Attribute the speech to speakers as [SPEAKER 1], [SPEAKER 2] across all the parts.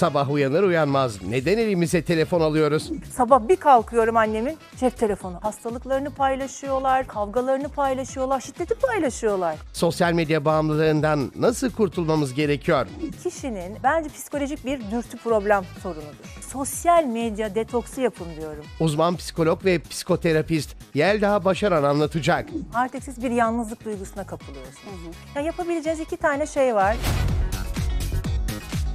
[SPEAKER 1] Sabah uyanır uyanmaz neden elimize telefon alıyoruz? Sabah bir kalkıyorum annemin cep telefonu.
[SPEAKER 2] Hastalıklarını paylaşıyorlar, kavgalarını paylaşıyorlar, şiddeti paylaşıyorlar.
[SPEAKER 1] Sosyal medya bağımlılığından nasıl kurtulmamız gerekiyor?
[SPEAKER 2] Kişinin bence psikolojik bir dürtü problem sorunudur. Sosyal medya detoksu yapın diyorum.
[SPEAKER 1] Uzman psikolog ve psikoterapist Yelda Başaran anlatacak.
[SPEAKER 2] Artık siz bir yalnızlık duygusuna kapılıyorsunuz. Ya yapabileceğiniz iki tane şey var.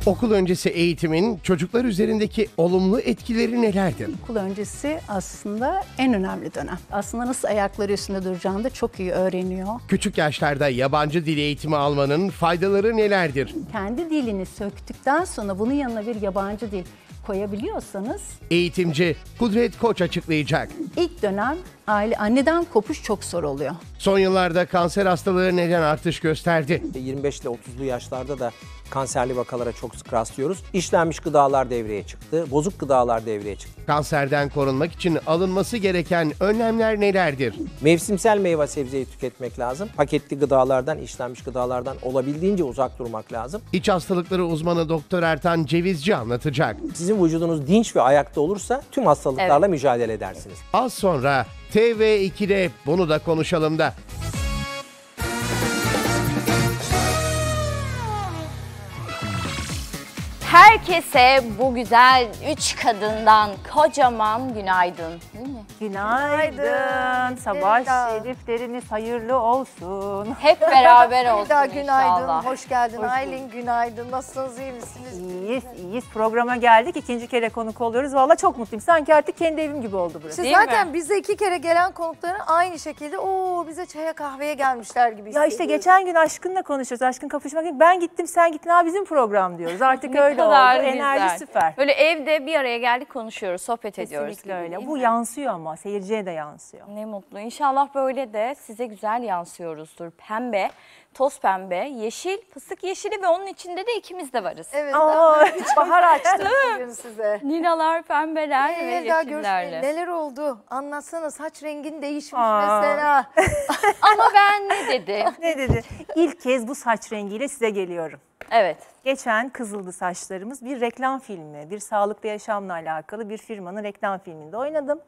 [SPEAKER 1] Okul öncesi eğitimin çocuklar üzerindeki olumlu etkileri nelerdir?
[SPEAKER 3] Okul öncesi aslında en önemli dönem. Aslında nasıl ayakları üstünde duracağını da çok iyi öğreniyor.
[SPEAKER 1] Küçük yaşlarda yabancı dil eğitimi almanın faydaları nelerdir?
[SPEAKER 3] Kendi dilini söktükten sonra bunun yanına bir yabancı dil koyabiliyorsanız...
[SPEAKER 1] Eğitimci Kudret Koç açıklayacak.
[SPEAKER 3] İlk dönem aile anneden kopuş çok zor oluyor.
[SPEAKER 1] Son yıllarda kanser hastalığı neden artış
[SPEAKER 4] gösterdi? 25 ile 30'lu yaşlarda da kanserli vakalara çok sık rastlıyoruz. İşlenmiş gıdalar devreye çıktı, bozuk gıdalar devreye çıktı.
[SPEAKER 1] Kanserden korunmak için alınması gereken önlemler nelerdir?
[SPEAKER 4] Mevsimsel meyve sebzeyi tüketmek lazım. Paketli gıdalardan, işlenmiş gıdalardan olabildiğince uzak durmak lazım.
[SPEAKER 1] İç hastalıkları uzmanı Doktor Ertan Cevizci anlatacak. Sizin vücudunuz dinç ve ayakta olursa tüm hastalıklarla mücadele edersiniz. Az sonra TV2'de bunu da konuşalım da.
[SPEAKER 5] Herkese bu güzel üç kadından kocaman günaydın. Değil mi? Günaydın.
[SPEAKER 2] günaydın. Sabah Derida. şerifleriniz hayırlı olsun. Hep beraber olsun Derida, günaydın. Hoş geldin Hoş Aylin.
[SPEAKER 6] Günaydın.
[SPEAKER 2] Nasılsınız? iyi misiniz? İyiyiz. iyiyiz. Programa geldik. ikinci kere konuk oluyoruz. Valla çok mutluyum. Sanki artık kendi evim gibi oldu burası. Değil zaten mi? bize iki
[SPEAKER 6] kere gelen konukların aynı şekilde o bize çaya kahveye gelmişler gibi. Ya işte geçen
[SPEAKER 2] gün Aşkın'la konuşuyoruz. Aşkın kapışmak için ben gittim sen gittin ha bizim program diyoruz. Artık öyle kadar oldu. Enerji güzel. süper. Böyle evde bir araya geldik konuşuyoruz, sohbet Kesinlikle ediyoruz. Kesinlikle öyle. Bu yansıyor ama seyirciye de
[SPEAKER 5] yansıyor. Ne mutlu. İnşallah böyle de size güzel yansıyoruzdur. Pembe, toz pembe, yeşil, fıstık yeşili ve onun içinde de ikimiz de varız. Evet. Aa, hiç bahar açtı bugün size. Ninalar, pembeler ee, ve yeşillerle. Neler
[SPEAKER 6] oldu? Anlatsana saç rengin değişmiş Aa. mesela.
[SPEAKER 2] ama ben ne dedim? ne dedi? İlk kez bu saç rengiyle size geliyorum. Evet geçen kızıldı saçlarımız bir reklam filmi, bir sağlıklı yaşamla alakalı bir firmanın reklam filminde oynadım.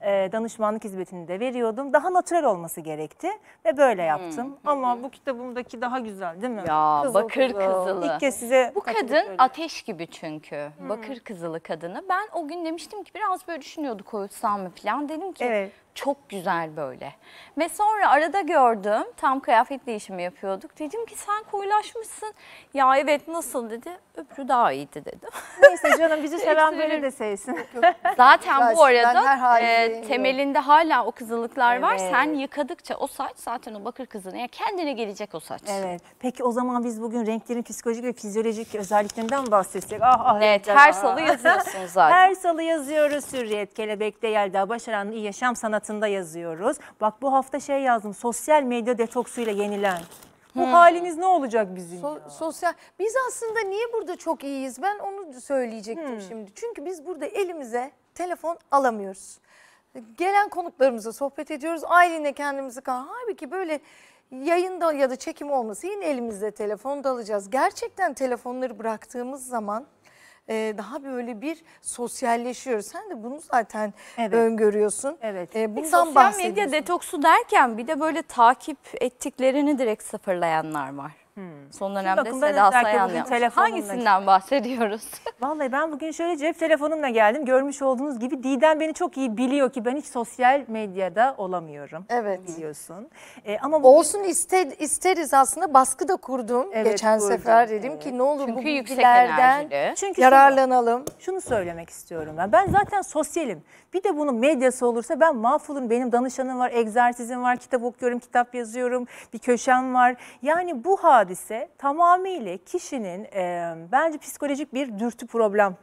[SPEAKER 2] E, danışmanlık hizmetini de veriyordum. Daha natürel olması gerekti ve böyle yaptım. Hmm. Ama bu kitabımdaki daha güzel değil mi? Ya kızıl, bakır kızılı. İlk kez size bu kadın ateş gibi çünkü.
[SPEAKER 5] Hmm. Bakır kızılı kadını. Ben o gün demiştim ki biraz böyle düşünüyordu koyutsam mı falan dedim ki evet. Çok güzel böyle. Ve sonra arada gördüm. Tam kıyafet değişimi yapıyorduk. Dedim ki sen koyulaşmışsın. Ya evet nasıl dedi. Öbürü daha iyiydi dedim. Neyse canım bizi seven böyle de sevsin. Zaten bu arada e, temelinde hala o kızılıklar evet. var. Sen yıkadıkça o saç zaten o bakır kızılığına kendine gelecek o saç. Evet.
[SPEAKER 2] Peki o zaman biz bugün renklerin psikolojik ve fizyolojik özelliklerinden bahsedecek. Ah, ah, evet ah, her ah. salı yazıyorsunuz zaten. her salı yazıyoruz. Sürriyet Kelebek'te Yelda Başaran'ın iyi yaşam sanat formatında yazıyoruz. Bak bu hafta şey yazdım sosyal medya detoksuyla yenilen. Bu hmm. halimiz ne olacak bizim?
[SPEAKER 6] So Sosyal. Biz aslında niye burada çok iyiyiz? Ben onu söyleyecektim hmm. şimdi. Çünkü biz burada elimize telefon alamıyoruz. Gelen konuklarımıza sohbet ediyoruz. Ailenle kendimizi kan. Halbuki böyle yayında ya da çekim olması yine elimizde telefonda alacağız. Gerçekten telefonları bıraktığımız zaman e, daha böyle bir sosyalleşiyor. Sen de bunu zaten evet. öngörüyorsun. Evet. E, bundan Sosyal medya
[SPEAKER 5] detoksu derken bir de böyle takip ettiklerini direkt sıfırlayanlar
[SPEAKER 2] var. Hmm. Son dönemde Seda Sayan yapmış. Hangisinden bahsediyoruz? Vallahi ben bugün şöyle cep telefonumla geldim. Görmüş olduğunuz gibi Didem beni çok iyi biliyor ki ben hiç sosyal medyada olamıyorum. Evet. Biliyorsun. Ee, ama bugün... Olsun ister, isteriz aslında baskı da kurdum. Evet, Geçen kurdum. sefer dedim evet. ki ne olur Çünkü bu bilgilerden Çünkü yararlanalım. Şunu, şunu söylemek istiyorum ben. Ben zaten sosyalim. Bir de bunun medyası olursa ben mahvolum. Benim danışanım var, egzersizim var, kitap okuyorum, kitap yazıyorum, bir köşem var. Yani bu hal hadise tamamıyla kişinin e, bence psikolojik bir dürtü problem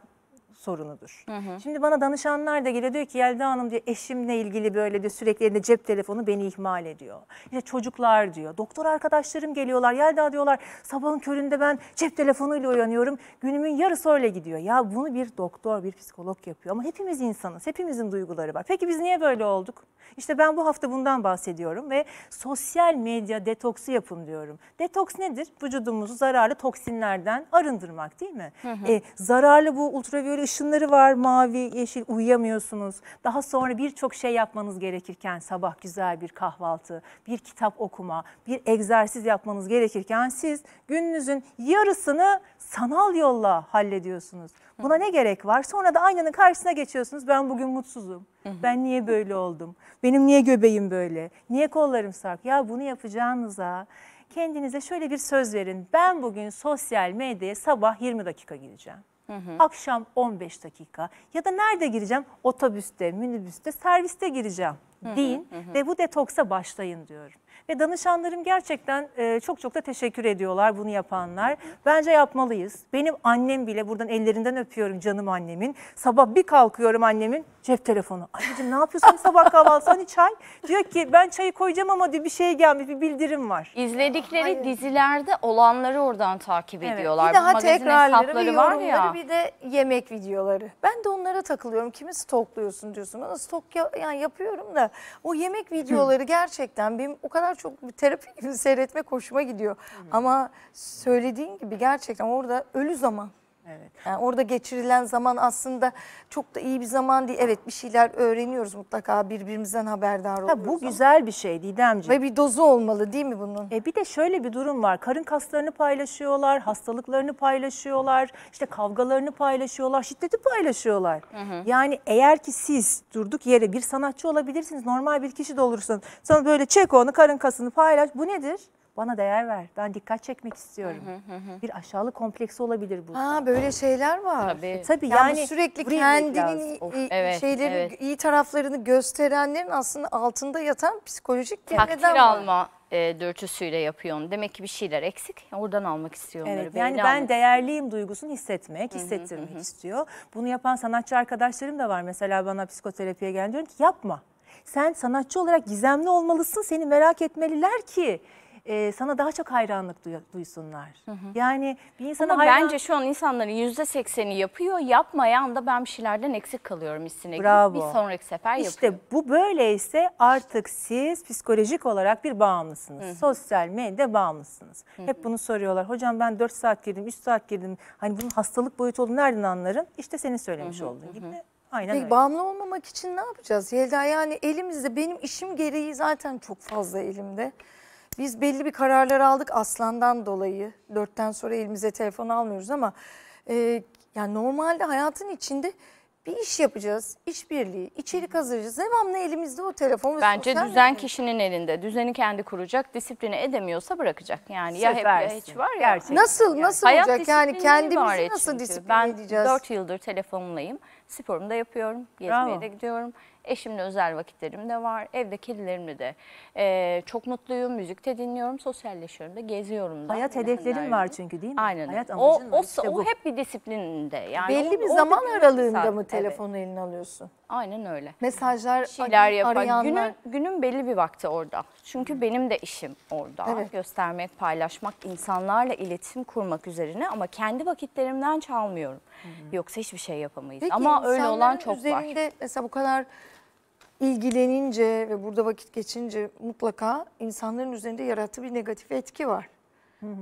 [SPEAKER 2] sorunudur. Hı hı. Şimdi bana danışanlar da geliyor diyor ki Yelda Hanım diyor eşimle ilgili böyle diyor sürekli elinde cep telefonu beni ihmal ediyor. İşte çocuklar diyor. Doktor arkadaşlarım geliyorlar. Yelda diyorlar sabahın köründe ben cep telefonuyla uyanıyorum. Günümün yarısı öyle gidiyor. Ya bunu bir doktor, bir psikolog yapıyor ama hepimiz insanız. Hepimizin duyguları var. Peki biz niye böyle olduk? İşte ben bu hafta bundan bahsediyorum ve sosyal medya detoksu yapın diyorum. Detoks nedir? Vücudumuzu zararlı toksinlerden arındırmak değil mi? Hı hı. E, zararlı bu ultraviyole ışınları var mavi, yeşil uyuyamıyorsunuz. Daha sonra birçok şey yapmanız gerekirken sabah güzel bir kahvaltı, bir kitap okuma, bir egzersiz yapmanız gerekirken siz gününüzün yarısını sanal yolla hallediyorsunuz. Buna ne gerek var? Sonra da aynanın karşısına geçiyorsunuz. Ben bugün mutsuzum. Ben niye böyle oldum? Benim niye göbeğim böyle? Niye kollarım sark? Ya bunu yapacağınıza kendinize şöyle bir söz verin. Ben bugün sosyal medyaya sabah 20 dakika gideceğim. Hı hı. Akşam 15 dakika ya da nerede gireceğim? Otobüste, minibüste, serviste gireceğim deyin hı hı hı. ve bu detoksa başlayın diyorum. Ve danışanlarım gerçekten e, çok çok da teşekkür ediyorlar bunu yapanlar. Bence yapmalıyız. Benim annem bile buradan ellerinden öpüyorum canım annemin. Sabah bir kalkıyorum annemin cep telefonu. Anneciğim ne yapıyorsun sabah kahvaltı? hani çay? Diyor ki ben çayı koyacağım ama diyor bir şey gelmiş bir bildirim var. İzledikleri Hayır. dizilerde olanları oradan takip Evet. ediyorlar. Bir daha magazin tekrarları, bir var yorumları, ya. bir de yemek
[SPEAKER 6] videoları. Ben de onlara takılıyorum. Kimi stokluyorsun diyorsun. Bana stok ya- yani yapıyorum da o yemek videoları gerçekten benim o kadar kadar çok bir terapi gibi seyretmek hoşuma gidiyor. Hı Ama söylediğin gibi gerçekten orada ölü zaman. Evet. Yani orada geçirilen zaman aslında çok da iyi bir zaman değil. Evet bir şeyler öğreniyoruz mutlaka birbirimizden
[SPEAKER 2] haberdar oluyoruz. Ha, bu ama. güzel bir şey Didemciğim. Ve bir dozu olmalı değil mi bunun? E bir de şöyle bir durum var. Karın kaslarını paylaşıyorlar, hastalıklarını paylaşıyorlar, işte kavgalarını paylaşıyorlar, şiddeti paylaşıyorlar. Hı hı. Yani eğer ki siz durduk yere bir sanatçı olabilirsiniz, normal bir kişi de olursunuz. Sonra böyle çek onu, karın kasını paylaş. Bu nedir? Bana değer ver. Ben dikkat çekmek istiyorum. Hı hı hı. Bir aşağılık kompleksi olabilir bu. Ha böyle şeyler var. Tabii. E, tabii yani, yani sürekli kendinin evet, şeyleri evet.
[SPEAKER 6] iyi taraflarını gösterenlerin aslında
[SPEAKER 2] altında yatan psikolojik bir Takdir var. alma
[SPEAKER 5] e, dürtüsüyle yapıyor Demek ki bir şeyler
[SPEAKER 2] eksik. Oradan almak istiyor onları. Evet, yani ben değerliyim duygusunu hissetmek, hissettirmek istiyor. Bunu yapan sanatçı arkadaşlarım da var. Mesela bana psikoterapiye gel diyorum ki yapma. Sen sanatçı olarak gizemli olmalısın. Seni merak etmeliler ki e, sana daha çok hayranlık duy, duysunlar. Hı hı. Yani bir insana Ama hayran... bence
[SPEAKER 5] şu an insanların yüzde sekseni yapıyor. Yapmayan da ben bir şeylerden eksik kalıyorum hissine. Bravo. Bir sonraki sefer işte İşte
[SPEAKER 2] bu böyleyse artık siz psikolojik olarak bir bağımlısınız. Hı hı. Sosyal medya bağımlısınız. Hı hı. Hep bunu soruyorlar. Hocam ben 4 saat girdim, 3 saat girdim. Hani bunun hastalık boyutu olduğunu nereden anlarım? İşte senin söylemiş hı hı. olduğun gibi. Aynen Peki, öyle.
[SPEAKER 6] Bağımlı olmamak için ne yapacağız Yelda? Yani elimizde benim işim gereği zaten çok fazla elimde. Biz belli bir kararlar aldık aslandan dolayı. Dörtten sonra elimize telefon almıyoruz ama e, yani normalde hayatın içinde bir iş yapacağız, işbirliği, içerik hazırlayacağız. Devamlı elimizde o telefon. Bence düzen
[SPEAKER 5] kişinin elinde. Düzeni kendi kuracak, disipline edemiyorsa bırakacak. Yani Süpersin. ya hep ya hiç var ya. Gerçekten. Nasıl, nasıl Hayat olacak? Yani kendimizi nasıl disiplin ben edeceğiz? Ben 4 yıldır telefonlayım. Sporumu da yapıyorum, gezmeye Bravo. de gidiyorum. Eşimle özel vakitlerim de var. Evde kedilerimle de e, çok mutluyum. Müzik de dinliyorum, sosyalleşiyorum da, geziyorum da. Hayat hedeflerim var çünkü değil mi? Aynen. Hayat o, amacın o, var. İşte o, hep bir disiplininde. Yani Belli bir o, zaman
[SPEAKER 6] aralığında mı telefonu eline alıyorsun?
[SPEAKER 5] Aynen öyle. Mesajlar şeyler yapar. Arayanlar... Günün, günün belli bir vakti orada. Çünkü benim de işim orada. Evet. Göstermek, paylaşmak, insanlarla iletişim kurmak üzerine ama kendi vakitlerimden çalmıyorum. Hı hı. Yoksa hiçbir şey yapamayız. Peki, ama öyle olan çok var. üzerinde
[SPEAKER 6] mesela bu kadar ilgilenince ve burada vakit geçince mutlaka insanların üzerinde yarattığı bir negatif etki var.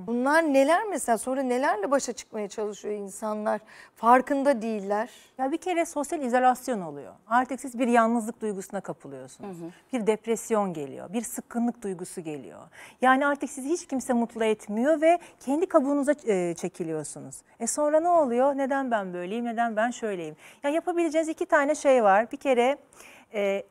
[SPEAKER 6] Bunlar neler mesela sonra nelerle başa çıkmaya çalışıyor insanlar farkında
[SPEAKER 2] değiller. Ya bir kere sosyal izolasyon oluyor. Artık siz bir yalnızlık duygusuna kapılıyorsunuz. Hı hı. Bir depresyon geliyor, bir sıkkınlık duygusu geliyor. Yani artık sizi hiç kimse mutlu etmiyor ve kendi kabuğunuza e, çekiliyorsunuz. E sonra ne oluyor? Neden ben böyleyim? Neden ben şöyleyim? Ya yapabileceğiniz iki tane şey var. Bir kere e,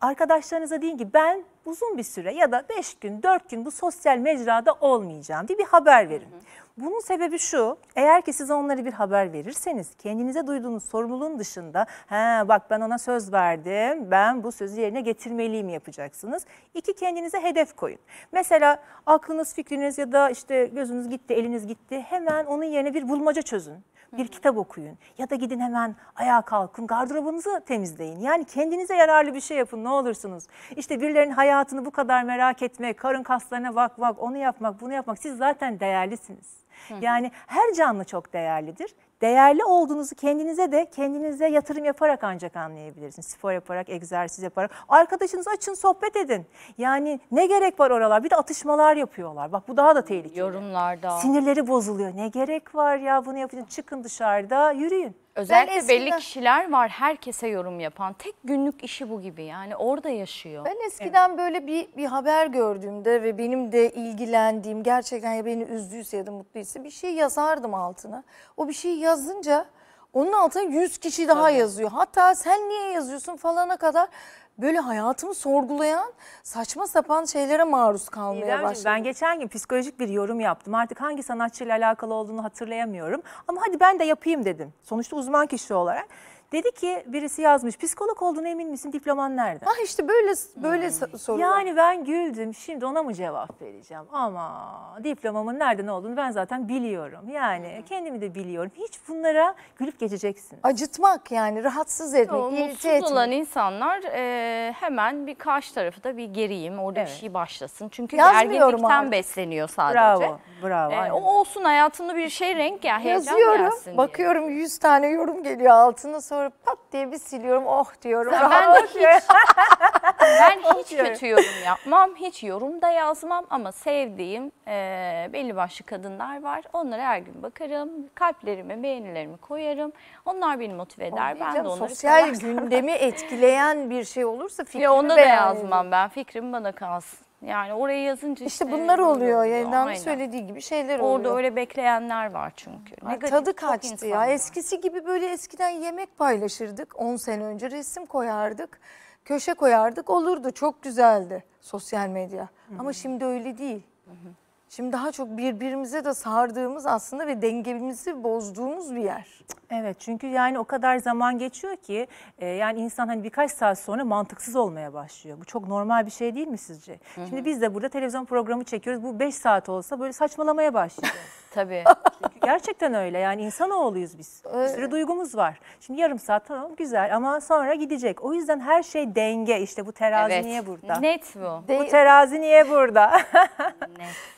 [SPEAKER 2] arkadaşlarınıza deyin ki ben uzun bir süre ya da 5 gün 4 gün bu sosyal mecrada olmayacağım diye bir haber verin. Hı hı. Bunun sebebi şu eğer ki siz onları bir haber verirseniz kendinize duyduğunuz sorumluluğun dışında ha bak ben ona söz verdim ben bu sözü yerine getirmeliyim yapacaksınız. İki kendinize hedef koyun. Mesela aklınız fikriniz ya da işte gözünüz gitti eliniz gitti hemen onun yerine bir bulmaca çözün. Bir kitap okuyun ya da gidin hemen ayağa kalkın gardırobunuzu temizleyin. Yani kendinize yararlı bir şey yapın ne olursunuz. İşte birilerinin hayatını bu kadar merak etmek, karın kaslarına bakmak, onu yapmak, bunu yapmak siz zaten değerlisiniz. Yani her canlı çok değerlidir değerli olduğunuzu kendinize de kendinize yatırım yaparak ancak anlayabilirsiniz. Spor yaparak, egzersiz yaparak. Arkadaşınızı açın, sohbet edin. Yani ne gerek var oralar? Bir de atışmalar yapıyorlar. Bak bu daha da tehlikeli. Yorumlarda. Sinirleri bozuluyor. Ne gerek var ya bunu yapın. Çıkın dışarıda, yürüyün. Özellikle eskiden, belli
[SPEAKER 5] kişiler var herkese yorum yapan. Tek günlük işi bu gibi yani orada yaşıyor.
[SPEAKER 6] Ben eskiden evet. böyle bir, bir haber gördüğümde ve benim de ilgilendiğim gerçekten ya beni üzdüyse ya da mutluysa bir şey yazardım altına. O bir şey yazınca onun altına 100 kişi daha Tabii. yazıyor. Hatta sen niye yazıyorsun falana kadar böyle hayatımı
[SPEAKER 2] sorgulayan saçma sapan şeylere maruz kalmaya İremciğim, başladım. Ben geçen gün psikolojik bir yorum yaptım. Artık hangi sanatçıyla alakalı olduğunu hatırlayamıyorum. Ama hadi ben de yapayım dedim. Sonuçta uzman kişi olarak. Dedi ki birisi yazmış psikolog olduğuna emin misin diploman nerede? Ah işte böyle böyle hmm. sorular. Yani ben güldüm şimdi ona mı cevap vereceğim? Ama diplomamın nereden olduğunu ben zaten biliyorum. Yani hmm. kendimi de biliyorum. Hiç bunlara gülüp geçeceksin. Acıtmak yani rahatsız etmek, o, irite etmek. olan insanlar e, hemen bir
[SPEAKER 5] karşı tarafı da bir geriyim orada evet. bir şey başlasın. Çünkü gerginlikten artık. besleniyor sadece. Bravo
[SPEAKER 2] bravo.
[SPEAKER 6] E, o olsun hayatımda
[SPEAKER 5] bir şey renk ya Yazıyorum
[SPEAKER 6] bakıyorum 100 tane yorum geliyor altına sonra sonra pat diye bir siliyorum. Oh diyorum. Ben, de
[SPEAKER 5] hiç,
[SPEAKER 3] ben hiç oh
[SPEAKER 5] kötü yorum yapmam. Hiç yorum da yazmam ama sevdiğim e, belli başlı kadınlar var. Onlara her gün bakarım. Kalplerimi, beğenilerimi koyarım. Onlar beni motive eder. Ben de onları Sosyal
[SPEAKER 6] gündemi etkileyen bir şey olursa fikrimi Ya onda da
[SPEAKER 5] yazmam ben. Fikrim bana kalsın.
[SPEAKER 6] Yani oraya yazınca işte, işte bunlar oluyor. Yayınlanmış söylediği gibi şeyler oluyor. Orada öyle
[SPEAKER 5] bekleyenler var çünkü. Negatif tadı
[SPEAKER 6] kaçtı ya. Var. Eskisi gibi böyle eskiden yemek paylaşırdık. 10 sene önce resim koyardık. Köşe koyardık olurdu. Çok güzeldi sosyal medya. Hı -hı. Ama şimdi öyle değil. Hı -hı. Şimdi daha çok birbirimize de sardığımız aslında ve dengemizi bozduğumuz bir yer.
[SPEAKER 2] Evet çünkü yani o kadar zaman geçiyor ki e, yani insan hani birkaç saat sonra mantıksız olmaya başlıyor. Bu çok normal bir şey değil mi sizce? Hı hı. Şimdi biz de burada televizyon programı çekiyoruz. Bu beş saat olsa böyle saçmalamaya başlıyor. Tabii. Çünkü gerçekten öyle yani insanoğluyuz biz. Öyle. Bir sürü duygumuz var. Şimdi yarım saat tamam güzel ama sonra gidecek. O yüzden her şey denge işte bu terazi evet. niye burada? Net bu. De bu terazi niye burada? Net.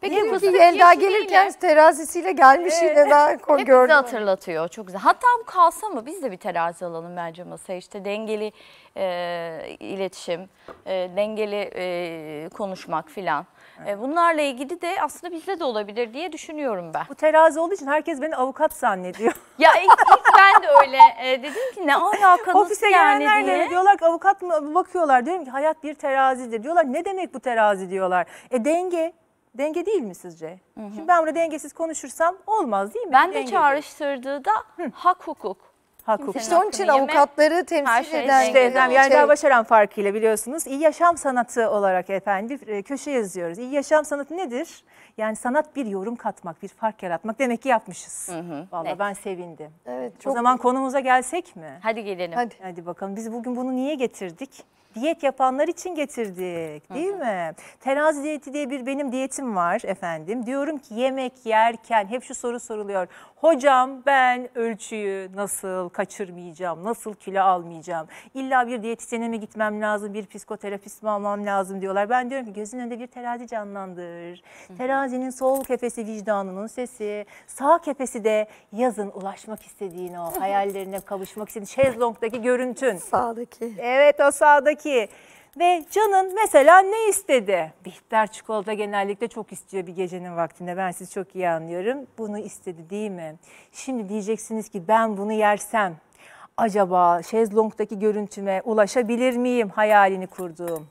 [SPEAKER 2] Peki Niye
[SPEAKER 5] fıstık Elda gelirken yine... terazisiyle gelmiş evet. yine ben gördüm. hatırlatıyor çok güzel. Hatta bu kalsa mı biz de bir terazi alalım bence masaya işte dengeli e, iletişim, e, dengeli e, konuşmak filan. E, evet. E, bunlarla ilgili de aslında
[SPEAKER 2] bizde de olabilir diye düşünüyorum ben. Bu terazi olduğu için herkes beni avukat zannediyor. ya ilk, ilk ben de öyle e, dedim ki ne alaka Ofise yani gelenler diye. diyorlar ki avukat mı bakıyorlar diyorum ki hayat bir terazidir diyorlar ne demek bu terazi diyorlar. E denge denge değil mi sizce? Hı hı. Şimdi ben burada dengesiz konuşursam olmaz değil mi? Ben denge de çağrıştırdığı da hı. hak hukuk. Hak hukuku. İşte onun için yeme, avukatları temsil şey eden. İşte efendim yani daha şey- Başaran farkıyla biliyorsunuz İyi yaşam sanatı olarak efendim e, köşe yazıyoruz. İyi yaşam sanatı nedir? Yani sanat bir yorum katmak, bir fark yaratmak demek ki yapmışız. Hı hı. Vallahi evet. ben sevindim. Evet, çok... O zaman konumuza gelsek mi? Hadi gelelim. Hadi. Hadi bakalım biz bugün bunu niye getirdik? diyet yapanlar için getirdik değil mi? Terazi diyeti diye bir benim diyetim var efendim. Diyorum ki yemek yerken hep şu soru soruluyor. Hocam ben ölçüyü nasıl kaçırmayacağım, nasıl kilo almayacağım? İlla bir diyetisyene mi gitmem lazım, bir psikoterapist mi almam lazım diyorlar. Ben diyorum ki gözün önünde bir terazi canlandır. Terazinin sol kefesi vicdanının sesi, sağ kefesi de yazın ulaşmak istediğin o hayallerine kavuşmak istediğin şezlongdaki görüntün. Sağdaki. Evet o sağdaki ki ve Can'ın mesela ne istedi? Bihter çikolata genellikle çok istiyor bir gecenin vaktinde. Ben sizi çok iyi anlıyorum. Bunu istedi değil mi? Şimdi diyeceksiniz ki ben bunu yersem acaba şezlongdaki görüntüme ulaşabilir miyim hayalini kurduğum?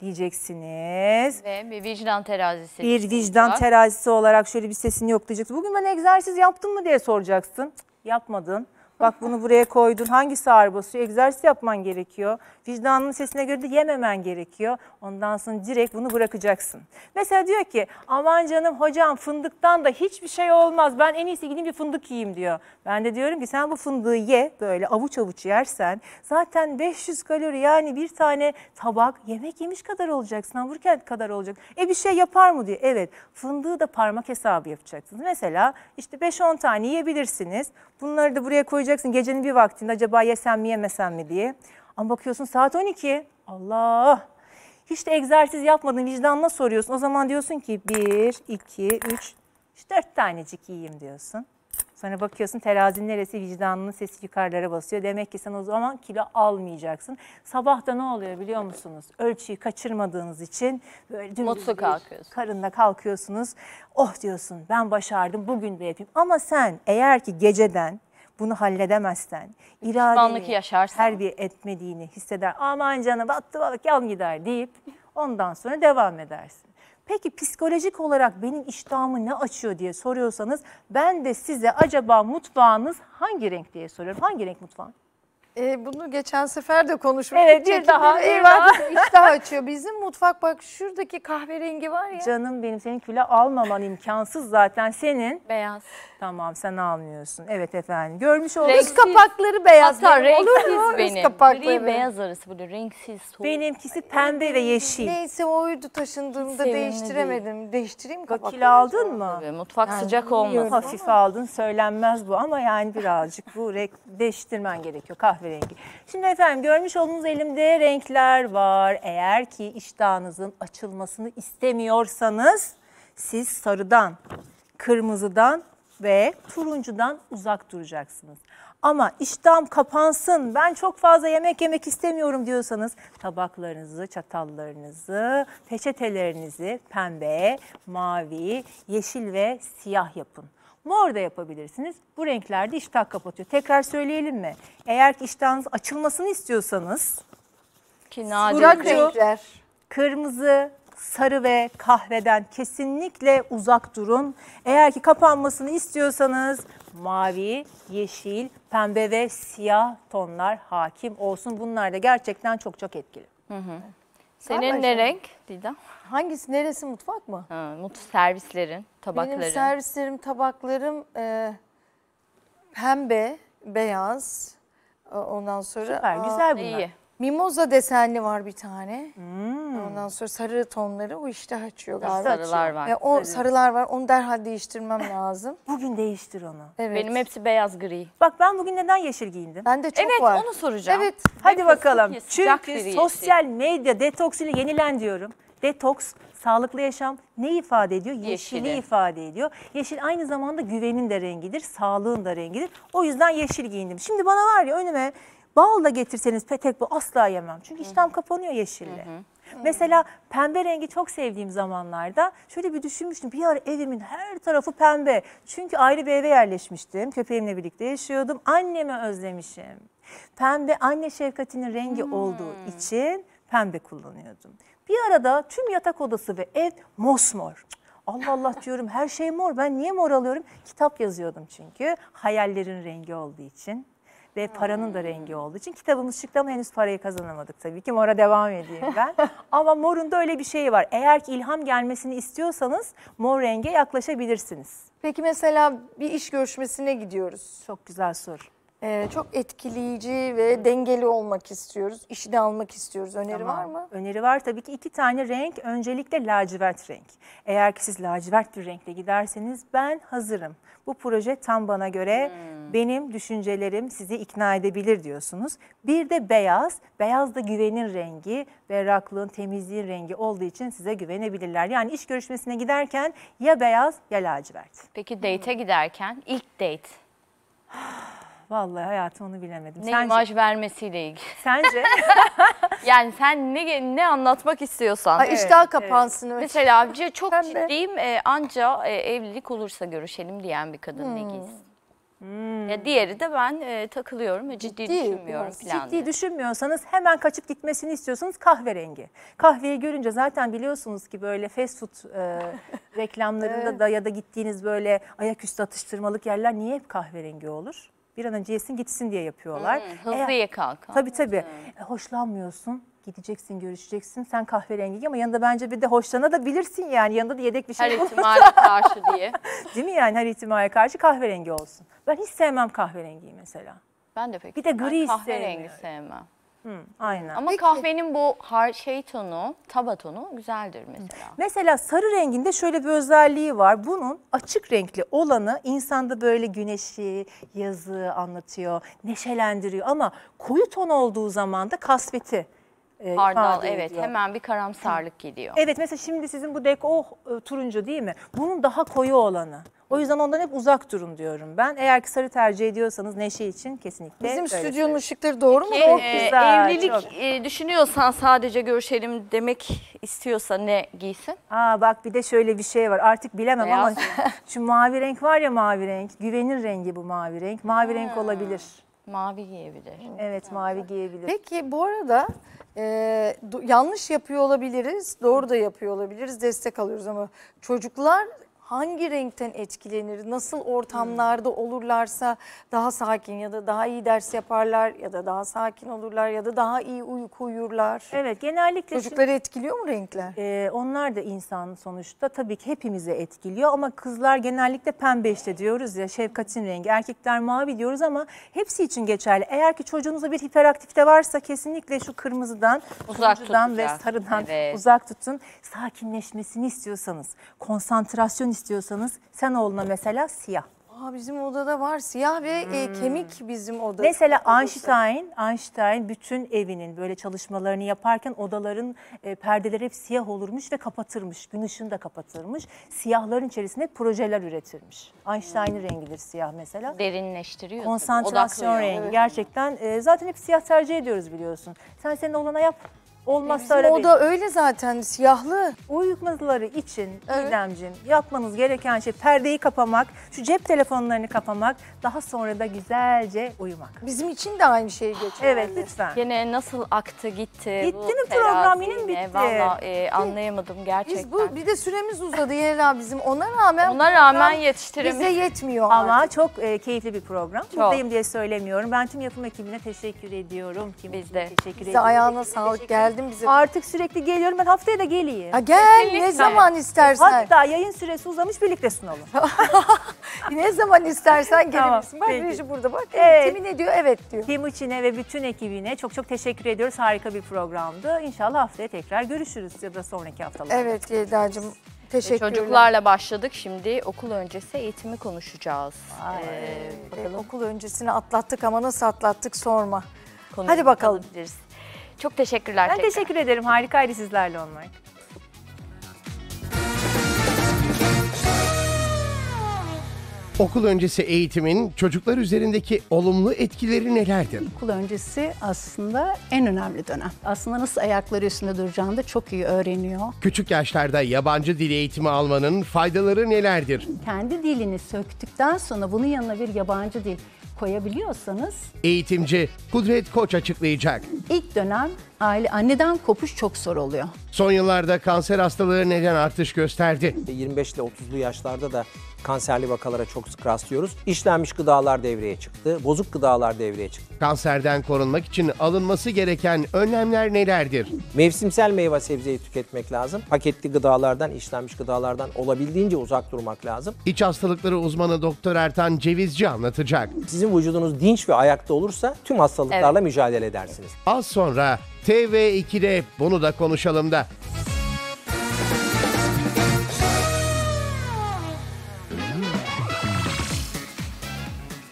[SPEAKER 2] diyeceksiniz.
[SPEAKER 5] Ve bir vicdan terazisi. Bir vicdan terazisi
[SPEAKER 2] olarak şöyle bir sesini yoklayacaksın. Bugün ben egzersiz yaptım mı diye soracaksın. Yapmadın. Bak bunu buraya koydun. hangi ağır basıyor? Egzersiz yapman gerekiyor. Vicdanının sesine göre de yememen gerekiyor. Ondan sonra direkt bunu bırakacaksın. Mesela diyor ki aman canım hocam fındıktan da hiçbir şey olmaz. Ben en iyisi gideyim bir fındık yiyeyim diyor. Ben de diyorum ki sen bu fındığı ye böyle avuç avuç yersen zaten 500 kalori yani bir tane tabak yemek yemiş kadar olacaksın. Hamburger kadar olacak. E bir şey yapar mı diyor. Evet fındığı da parmak hesabı yapacaksınız. Mesela işte 5-10 tane yiyebilirsiniz. Bunları da buraya koyacaksın gecenin bir vaktinde acaba yesem mi yemesem mi diye. Ama bakıyorsun saat 12. Allah! Hiç de egzersiz yapmadın, vicdanla soruyorsun. O zaman diyorsun ki 1, 2, 3, 4 tanecik yiyeyim diyorsun. Sonra bakıyorsun terazinin neresi vicdanının sesi yukarılara basıyor. Demek ki sen o zaman kilo almayacaksın. Sabah da ne oluyor biliyor musunuz? Ölçüyü kaçırmadığınız için böyle Mutlu kalkıyorsun. karınla kalkıyorsunuz. Oh diyorsun ben başardım bugün de yapayım. Ama sen eğer ki geceden bunu halledemezsen iradeni yaşarsan. her bir etmediğini hisseder. Aman canım, battı balık yan gider deyip ondan sonra devam edersin. Peki psikolojik olarak benim iştahımı ne açıyor diye soruyorsanız ben de size acaba mutfağınız hangi renk diye soruyorum. Hangi renk mutfağın?
[SPEAKER 6] E, bunu geçen sefer de konuşmuştuk. Evet bir daha, bir
[SPEAKER 2] daha. açıyor. Bizim mutfak bak şuradaki kahverengi var ya. Canım benim senin küle almaman imkansız zaten senin. Beyaz. Tamam sen almıyorsun. Evet efendim. Görmüş olduk. Renksiz.
[SPEAKER 6] kapakları beyaz.
[SPEAKER 5] Hatta benim. renksiz Olur mu? benim. Üst kapakları. Gri beyaz arası böyle
[SPEAKER 2] renksiz. Soğuk. Benimkisi pembe ve yeşil. Neyse oydu taşındığımda değiştiremedim. Değil. Değiştireyim kapakları. Vakil aldın mı? Tabii, mutfak yani, sıcak olmasın. Hafif ama. aldın söylenmez bu ama yani birazcık bu renk değiştirmen gerekiyor kahverengi. Şimdi efendim görmüş olduğunuz elimde renkler var. Eğer ki iştahınızın açılmasını istemiyorsanız siz sarıdan, kırmızıdan ve turuncudan uzak duracaksınız. Ama iştahım kapansın, ben çok fazla yemek yemek istemiyorum diyorsanız tabaklarınızı, çatallarınızı, peçetelerinizi pembe, mavi, yeşil ve siyah yapın. Mor da yapabilirsiniz. Bu renklerde iştah kapatıyor. Tekrar söyleyelim mi? Eğer ki iştahınız açılmasını istiyorsanız Ki nadir renkler. kırmızı, sarı ve kahveden kesinlikle uzak durun. Eğer ki kapanmasını istiyorsanız mavi, yeşil, pembe ve siyah tonlar hakim olsun. Bunlar da gerçekten çok çok etkili. Hı hı.
[SPEAKER 5] Senin ne renk
[SPEAKER 2] Didem? Hangisi neresi mutfak mı?
[SPEAKER 5] Ha, mut servislerin, tabakların. Benim servislerim,
[SPEAKER 6] tabaklarım e, pembe, beyaz. E, ondan sonra Süper, güzel bunlar. İyi. Mimoza desenli var bir tane. Hmm. Ondan sonra sarı tonları o işte açıyor galiba. Sarılar var. E, o sarı. sarılar var. Onu derhal değiştirmem lazım. Bugün değiştir onu. Evet. Benim
[SPEAKER 2] hepsi beyaz gri. Bak ben bugün neden yeşil giyindim? Ben de çok evet, var. Evet onu soracağım. Evet. Hadi Detoks bakalım. Çünkü sosyal medya detoks ile yenilen diyorum. Detoks Sağlıklı yaşam ne ifade ediyor? Yeşili, Yeşili ifade ediyor. Yeşil aynı zamanda güvenin de rengidir, sağlığın da rengidir. O yüzden yeşil giyindim. Şimdi bana var ya önüme Bal da getirseniz petek bu asla yemem. Çünkü iştahım kapanıyor yeşille. Hı hı. Mesela pembe rengi çok sevdiğim zamanlarda şöyle bir düşünmüştüm. Bir ara evimin her tarafı pembe. Çünkü ayrı bir eve yerleşmiştim. Köpeğimle birlikte yaşıyordum. Annemi özlemişim. Pembe anne şefkatinin rengi hmm. olduğu için pembe kullanıyordum. Bir arada tüm yatak odası ve ev mosmor. Allah Allah diyorum her şey mor. Ben niye mor alıyorum? Kitap yazıyordum çünkü. Hayallerin rengi olduğu için ve paranın da rengi olduğu için kitabımız çıktı ama henüz parayı kazanamadık tabii ki mora devam edeyim ben. Ama morun da öyle bir şeyi var. Eğer ki ilham gelmesini istiyorsanız mor renge yaklaşabilirsiniz.
[SPEAKER 6] Peki mesela bir iş görüşmesine gidiyoruz. Çok güzel soru.
[SPEAKER 2] Ee, çok etkileyici ve dengeli olmak istiyoruz. İşi de almak istiyoruz. Öneri tamam. var mı? Öneri var tabii ki. iki tane renk. Öncelikle lacivert renk. Eğer ki siz lacivert bir renkle giderseniz ben hazırım. Bu proje tam bana göre hmm. benim düşüncelerim sizi ikna edebilir diyorsunuz. Bir de beyaz. Beyaz da güvenin rengi, berraklığın, temizliğin rengi olduğu için size güvenebilirler. Yani iş görüşmesine giderken ya beyaz ya lacivert.
[SPEAKER 5] Peki date'e hmm. giderken ilk date
[SPEAKER 2] Vallahi hayatım onu bilemedim. Ne Sence? imaj
[SPEAKER 5] vermesiyle ilgili.
[SPEAKER 2] Sence? yani sen ne
[SPEAKER 5] ne anlatmak istiyorsan. Ay, evet, kapansın evet. öyle. Mesela abici şey çok ben ciddiyim e, anca e, evlilik olursa görüşelim diyen bir kadın hmm. ne giysin? Hmm. Ya diğeri
[SPEAKER 2] de ben e, takılıyorum ve ciddi, ciddi düşünmüyorum Ciddi düşünmüyorsanız hemen kaçıp gitmesini istiyorsanız kahverengi. Kahveyi görünce zaten biliyorsunuz ki böyle fast food e, reklamlarında evet. da ya da gittiğiniz böyle ayaküstü atıştırmalık yerler niye hep kahverengi olur? bir an önce yesin gitsin diye yapıyorlar. Hmm, hızlı kalk. Tabii tabii. E, hoşlanmıyorsun gideceksin, görüşeceksin. Sen kahverengi ama yanında bence bir de hoşlana bilirsin yani. Yanında da yedek bir şey Her ihtimale karşı diye. Değil mi yani her ihtimale karşı kahverengi olsun. Ben hiç sevmem kahverengiyi mesela.
[SPEAKER 5] Ben de pek. Bir de gri kahverengi
[SPEAKER 2] sevmem. Hı, aynen. Ama
[SPEAKER 5] Peki. kahvenin bu har şey tonu, taba tonu güzeldir mesela.
[SPEAKER 2] Mesela sarı renginde şöyle bir özelliği var. Bunun açık renkli olanı insanda böyle güneşi, yazı anlatıyor, neşelendiriyor. Ama koyu ton olduğu zaman da kasveti e, Hardal evet ediyor. hemen bir karamsarlık Hı. gidiyor. Evet mesela şimdi sizin bu dek o oh, e, turuncu değil mi? Bunun daha koyu olanı. O yüzden ondan hep uzak durun diyorum ben. Eğer ki sarı tercih ediyorsanız neşe için kesinlikle. Bizim stüdyonun ışıkları doğru mu? Çok e, güzel. Evlilik çok.
[SPEAKER 5] E, düşünüyorsan sadece
[SPEAKER 2] görüşelim demek istiyorsa ne giysin? Aa bak bir de şöyle bir şey var. Artık bilemem Beyaz. ama şu mavi renk var ya mavi renk. Güvenin rengi bu mavi renk. Mavi hmm. renk olabilir. Mavi giyebilir. Evet yani. mavi giyebilir. Peki bu arada e,
[SPEAKER 6] yanlış yapıyor olabiliriz, doğru da yapıyor olabiliriz, destek alıyoruz ama çocuklar hangi renkten etkilenir? Nasıl ortamlarda olurlarsa daha sakin ya da daha iyi ders yaparlar ya da daha sakin olurlar ya da daha iyi uyku uyurlar. Evet genellikle.
[SPEAKER 2] Çocukları şimdi, etkiliyor mu renkler? E, onlar da insan sonuçta tabii ki hepimize etkiliyor ama kızlar genellikle pembe işte diyoruz ya şefkatin rengi erkekler mavi diyoruz ama hepsi için geçerli. Eğer ki çocuğunuzda bir hiperaktifte varsa kesinlikle şu kırmızıdan, uzak ve sarıdan evet. uzak tutun. Sakinleşmesini istiyorsanız, konsantrasyon istiyorsanız istiyorsanız sen oğluna mesela siyah.
[SPEAKER 6] Aa, bizim odada var siyah ve e, hmm. e, kemik bizim
[SPEAKER 2] odada. Mesela Einstein, Einstein bütün evinin böyle çalışmalarını yaparken odaların e, perdeleri hep siyah olurmuş ve kapatırmış. Gün ışığını da kapatırmış. Siyahların içerisinde projeler üretirmiş. Einstein'ın hmm. rengidir siyah mesela. Derinleştiriyor. Konsantrasyon rengi gerçekten. E, zaten hep siyah tercih ediyoruz biliyorsun. Sen senin olana yap. Olmazsa Bizim arabesk. oda öyle zaten siyahlı. Uyumaları için Evet. İremcim yapmanız gereken şey perdeyi kapamak, şu cep telefonlarını kapamak, daha sonra da güzelce uyumak. Bizim için de aynı şey geçerli Evet lütfen.
[SPEAKER 5] yine nasıl aktı gitti. Bitti bu mi mi bitti?
[SPEAKER 6] Valla
[SPEAKER 2] e, anlayamadım gerçekten. Biz
[SPEAKER 6] bu bir de süremiz uzadı Yener bizim. Ona rağmen Ona rağmen bize yetmiyor.
[SPEAKER 2] Ama çok e, keyifli bir program. Buradayım diye söylemiyorum. Ben tüm yapım ekibine teşekkür ediyorum. Kim Biz de. teşekkür Size ayağına
[SPEAKER 6] sağlık geldi geldin bize. Artık sürekli geliyorum ben haftaya da geleyim. Ha gel Kesinlikle. ne zaman istersen. Hatta
[SPEAKER 2] yayın süresi uzamış birlikte sunalım. ne zaman istersen gelebilirsin. Tamam, bak Reji
[SPEAKER 6] burada bak. Evet. Kimin
[SPEAKER 2] ne diyor? Evet diyor. içine ve bütün ekibine çok çok teşekkür ediyoruz. Harika bir programdı. İnşallah haftaya tekrar görüşürüz ya da sonraki haftalarda. Evet
[SPEAKER 5] Ceyda'cığım. Teşekkürler. Çocuklarla başladık. Şimdi okul öncesi eğitimi konuşacağız. ee, bakalım. Okul öncesini atlattık ama
[SPEAKER 2] nasıl atlattık sorma. Konu Hadi bakalım. Kalabiliriz. Çok teşekkürler. Ben tekrar. teşekkür ederim. Harikaydı sizlerle olmak.
[SPEAKER 1] Okul öncesi eğitimin çocuklar üzerindeki olumlu etkileri nelerdir?
[SPEAKER 3] Okul öncesi aslında en önemli dönem. Aslında nasıl ayakları üstünde duracağını da çok iyi öğreniyor.
[SPEAKER 1] Küçük yaşlarda yabancı dil eğitimi almanın faydaları nelerdir?
[SPEAKER 3] Kendi dilini söktükten sonra bunun yanına bir yabancı dil koyabiliyorsanız
[SPEAKER 1] Eğitimci Kudret Koç açıklayacak.
[SPEAKER 3] İlk dönem aile anneden kopuş çok zor oluyor.
[SPEAKER 1] Son yıllarda kanser hastalığı neden artış gösterdi? 25 ile 30'lu yaşlarda
[SPEAKER 4] da kanserli vakalara çok sık rastlıyoruz. İşlenmiş gıdalar devreye çıktı, bozuk gıdalar devreye çıktı.
[SPEAKER 1] Kanserden korunmak için alınması gereken önlemler nelerdir? Mevsimsel
[SPEAKER 4] meyve sebzeyi tüketmek lazım. Paketli gıdalardan, işlenmiş gıdalardan olabildiğince uzak durmak
[SPEAKER 1] lazım. İç hastalıkları uzmanı Doktor Ertan Cevizci anlatacak. Sizin vücudunuz dinç ve ayakta olursa tüm hastalıklarla mücadele edersiniz. Az sonra TV2'de bunu da konuşalım da.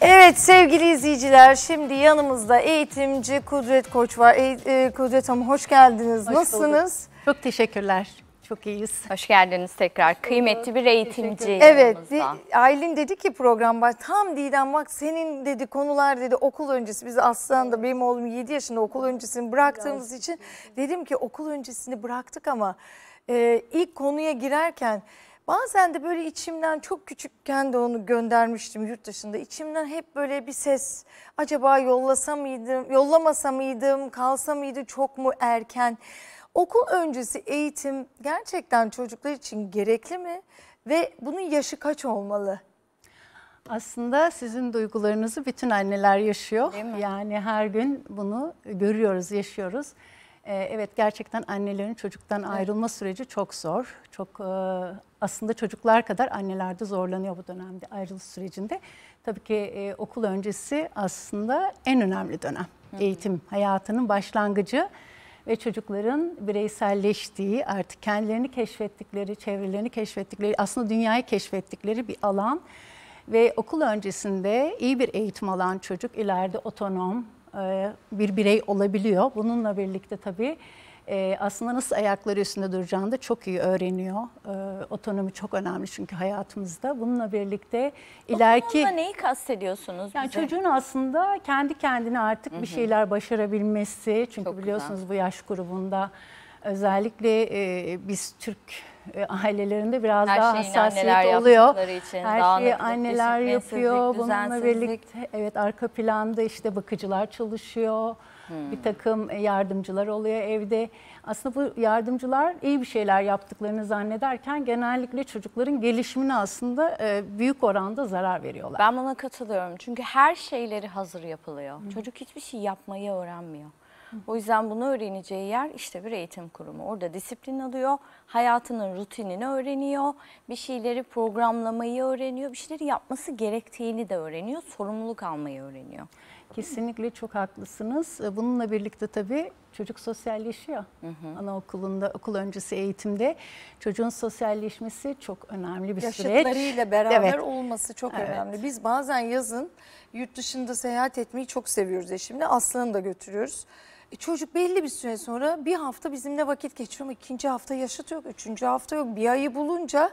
[SPEAKER 1] Evet sevgili izleyiciler
[SPEAKER 6] şimdi yanımızda eğitimci Kudret Koç var. E, e, Kudret Hanım hoş geldiniz. Hoş Nasılsınız?
[SPEAKER 5] Bulduk. Çok teşekkürler. Çok iyiyiz. Hoş geldiniz tekrar. Hoş Kıymetli bir eğitimci. Evet.
[SPEAKER 6] Di, Aylin dedi ki program programda tam Didem bak senin dedi konular dedi okul öncesi biz aslında benim oğlum 7 yaşında okul öncesini bıraktığımız için dedim ki okul öncesini bıraktık ama e, ilk konuya girerken Bazen de böyle içimden çok küçükken de onu göndermiştim yurt dışında. İçimden hep böyle bir ses acaba yollasa mıydım, yollamasa mıydım, kalsa mıydı çok mu erken? Okul öncesi eğitim gerçekten çocuklar için gerekli mi? Ve bunun yaşı kaç olmalı? Aslında sizin duygularınızı bütün anneler yaşıyor.
[SPEAKER 3] Yani her gün bunu görüyoruz, yaşıyoruz. Ee, evet gerçekten annelerin çocuktan evet. ayrılma süreci çok zor. Çok e, aslında çocuklar kadar anneler de zorlanıyor bu dönemde ayrılık sürecinde. Tabii ki e, okul öncesi aslında en önemli dönem. hı. Eğitim hayatının başlangıcı ve çocukların bireyselleştiği, artık kendilerini keşfettikleri, çevrelerini keşfettikleri, aslında dünyayı keşfettikleri bir alan. Ve okul öncesinde iyi bir eğitim alan çocuk ileride otonom, e, bir birey olabiliyor. Bununla birlikte tabii e, aslında nasıl ayakları üstünde duracağını da çok iyi öğreniyor. E, otonomi çok önemli çünkü hayatımızda. Bununla birlikte ileriki... Otonomla neyi kastediyorsunuz yani Çocuğun aslında kendi kendine artık bir şeyler başarabilmesi. Çünkü çok biliyorsunuz güzel. bu yaş grubunda özellikle biz Türk e, ailelerinde biraz Her daha hassasiyet oluyor. Için, Her şeyi anneler yapıyor. Bununla birlikte evet arka planda işte bakıcılar çalışıyor. Hmm. Bir takım yardımcılar oluyor evde. Aslında bu yardımcılar iyi bir şeyler yaptıklarını zannederken genellikle çocukların gelişimine aslında e, büyük oranda zarar veriyorlar. Ben buna katılıyorum. Çünkü her şeyleri hazır yapılıyor.
[SPEAKER 5] Hı. Çocuk hiçbir şey yapmayı öğrenmiyor. O yüzden bunu öğreneceği yer işte bir eğitim kurumu. Orada disiplin alıyor, hayatının rutinini öğreniyor, bir şeyleri programlamayı öğreniyor, bir şeyleri yapması gerektiğini de öğreniyor, sorumluluk almayı öğreniyor. Kesinlikle
[SPEAKER 3] çok haklısınız. E, bununla birlikte tabii çocuk sosyalleşiyor. Hı hı. Anaokulunda, okul öncesi eğitimde çocuğun sosyalleşmesi çok önemli bir Yaşıtlarıyla süreç. Yaşıtlarıyla beraber evet.
[SPEAKER 6] olması çok evet. önemli. Biz bazen yazın yurt dışında seyahat etmeyi çok seviyoruz Şimdi Aslan'ı da götürüyoruz. E, çocuk belli bir süre sonra bir hafta bizimle vakit geçiriyor ama ikinci hafta yaşıt yok, üçüncü hafta yok. Bir ayı bulunca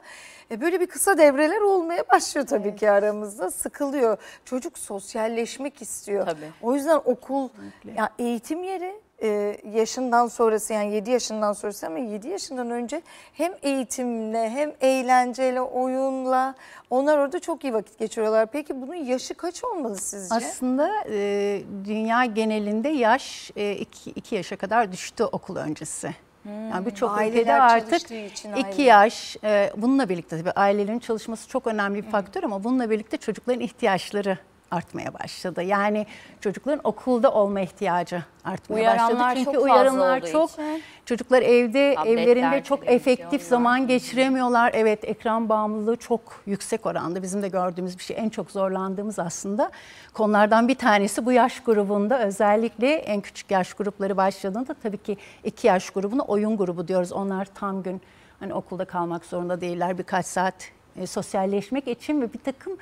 [SPEAKER 6] e böyle bir kısa devreler olmaya başlıyor tabii evet. ki aramızda. Sıkılıyor. Çocuk sosyalleşmek istiyor. Tabii. O yüzden okul, ya eğitim yeri e, yaşından sonrası yani 7 yaşından sonrası ama 7 yaşından önce hem eğitimle hem eğlenceyle, oyunla onlar orada çok iyi vakit geçiriyorlar. Peki bunun yaşı kaç olmalı sizce? Aslında e,
[SPEAKER 3] dünya genelinde yaş 2 e, iki, yaşa kadar düştü okul öncesi. Hmm, yani birçok ülkede artık için iki yaş e, bununla birlikte tabii ailelerin çalışması çok önemli bir faktör hmm. ama bununla birlikte çocukların ihtiyaçları artmaya başladı. Yani çocukların okulda olma ihtiyacı artmaya uyaranlar başladı. Çünkü çok uyaranlar çok. Için. Çocuklar evde, Tabletler, evlerinde çok efektif zaman geçiremiyorlar. Evet, ekran bağımlılığı çok yüksek oranda. Bizim de gördüğümüz bir şey. En çok zorlandığımız aslında konulardan bir tanesi bu yaş grubunda özellikle en küçük yaş grupları başladığında tabii ki iki yaş grubunu oyun grubu diyoruz. Onlar tam gün hani okulda kalmak zorunda değiller. Birkaç saat e, sosyalleşmek için ve bir takım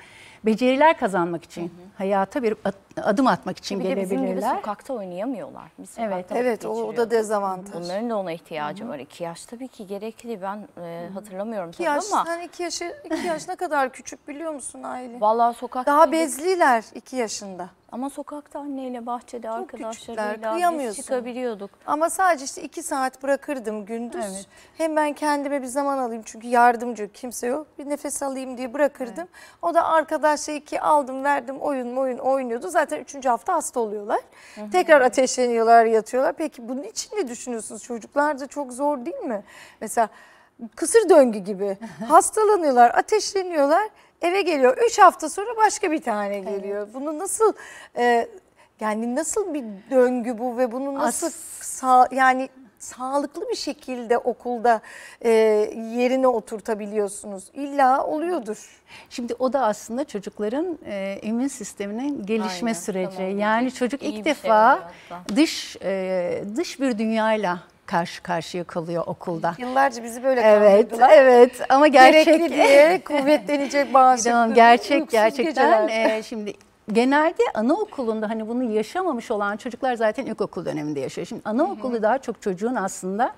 [SPEAKER 3] beceriler kazanmak için hayata bir adım atmak için bir gelebilirler. Bir de bizim gibi
[SPEAKER 5] sokakta oynayamıyorlar. Biz sokakta evet, evet o, o da dezavantaj. Bunların da ona ihtiyacı Hı -hı. var. İki yaş tabii ki gerekli. Ben e, hatırlamıyorum iki yaş, ama. Sen
[SPEAKER 6] iki, yaşı, iki yaş ne kadar küçük biliyor musun Aylin? Valla sokakta. Daha bezliler iki yaşında. Ama sokakta anneyle bahçede Çok arkadaşlarıyla biz çıkabiliyorduk. Ama sadece işte iki saat bırakırdım gündüz. Evet. Hem ben kendime bir zaman alayım çünkü yardımcı kimse yok. Bir nefes alayım diye bırakırdım. Evet. O da arkadaşla iki aldım verdim oyun oyun oynuyordu. Zaten zaten üçüncü hafta hasta oluyorlar. Hı hı. Tekrar ateşleniyorlar, yatıyorlar. Peki bunun için ne düşünüyorsunuz? Çocuklar da çok zor değil mi? Mesela kısır döngü gibi hastalanıyorlar, ateşleniyorlar. Eve geliyor. Üç hafta sonra başka bir tane geliyor. Evet. Bunu nasıl e, yani nasıl bir döngü bu ve bunu nasıl As sağ, yani sağlıklı bir şekilde okulda e, yerine oturtabiliyorsunuz. İlla oluyordur.
[SPEAKER 3] Şimdi o da aslında çocukların e, immün sisteminin gelişme Aynen, süreci. Tamam. Yani çocuk İyi ilk şey defa şey dış e, dış bir dünyayla karşı karşıya kalıyor okulda.
[SPEAKER 6] Yıllarca bizi böyle evet, kandırdılar. Evet, ama gerçek diye kuvvetlenecek
[SPEAKER 3] bazı. Gerçek gerçekten e, şimdi genelde anaokulunda hani bunu yaşamamış olan çocuklar zaten ilkokul döneminde yaşıyor. Şimdi anaokulu hı daha çok çocuğun aslında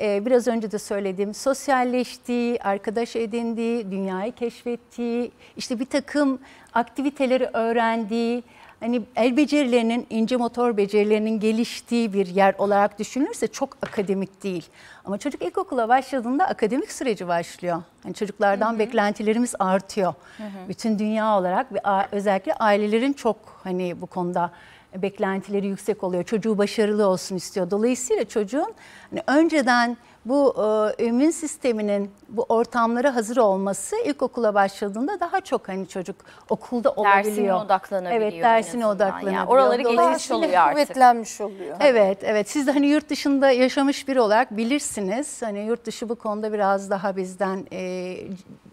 [SPEAKER 3] e, biraz önce de söylediğim sosyalleştiği, arkadaş edindiği, dünyayı keşfettiği, işte bir takım aktiviteleri öğrendiği, hani el becerilerinin, ince motor becerilerinin geliştiği bir yer olarak düşünülürse çok akademik değil. Ama çocuk ilkokula başladığında akademik süreci başlıyor. Yani çocuklardan hı hı. beklentilerimiz artıyor. Hı hı. Bütün dünya olarak ve özellikle ailelerin çok hani bu konuda beklentileri yüksek oluyor. Çocuğu başarılı olsun istiyor. Dolayısıyla çocuğun hani önceden bu e, immün sisteminin bu ortamlara hazır olması ilkokula başladığında daha çok hani çocuk okulda olabiliyor. Dersine odaklanabiliyor. Evet dersine odaklanabiliyor. Yani oraları geçmiş oluyor artık.
[SPEAKER 6] Kuvvetlenmiş oluyor.
[SPEAKER 3] Evet evet siz de hani yurt dışında yaşamış biri olarak bilirsiniz. Hani yurt dışı bu konuda biraz daha bizden e,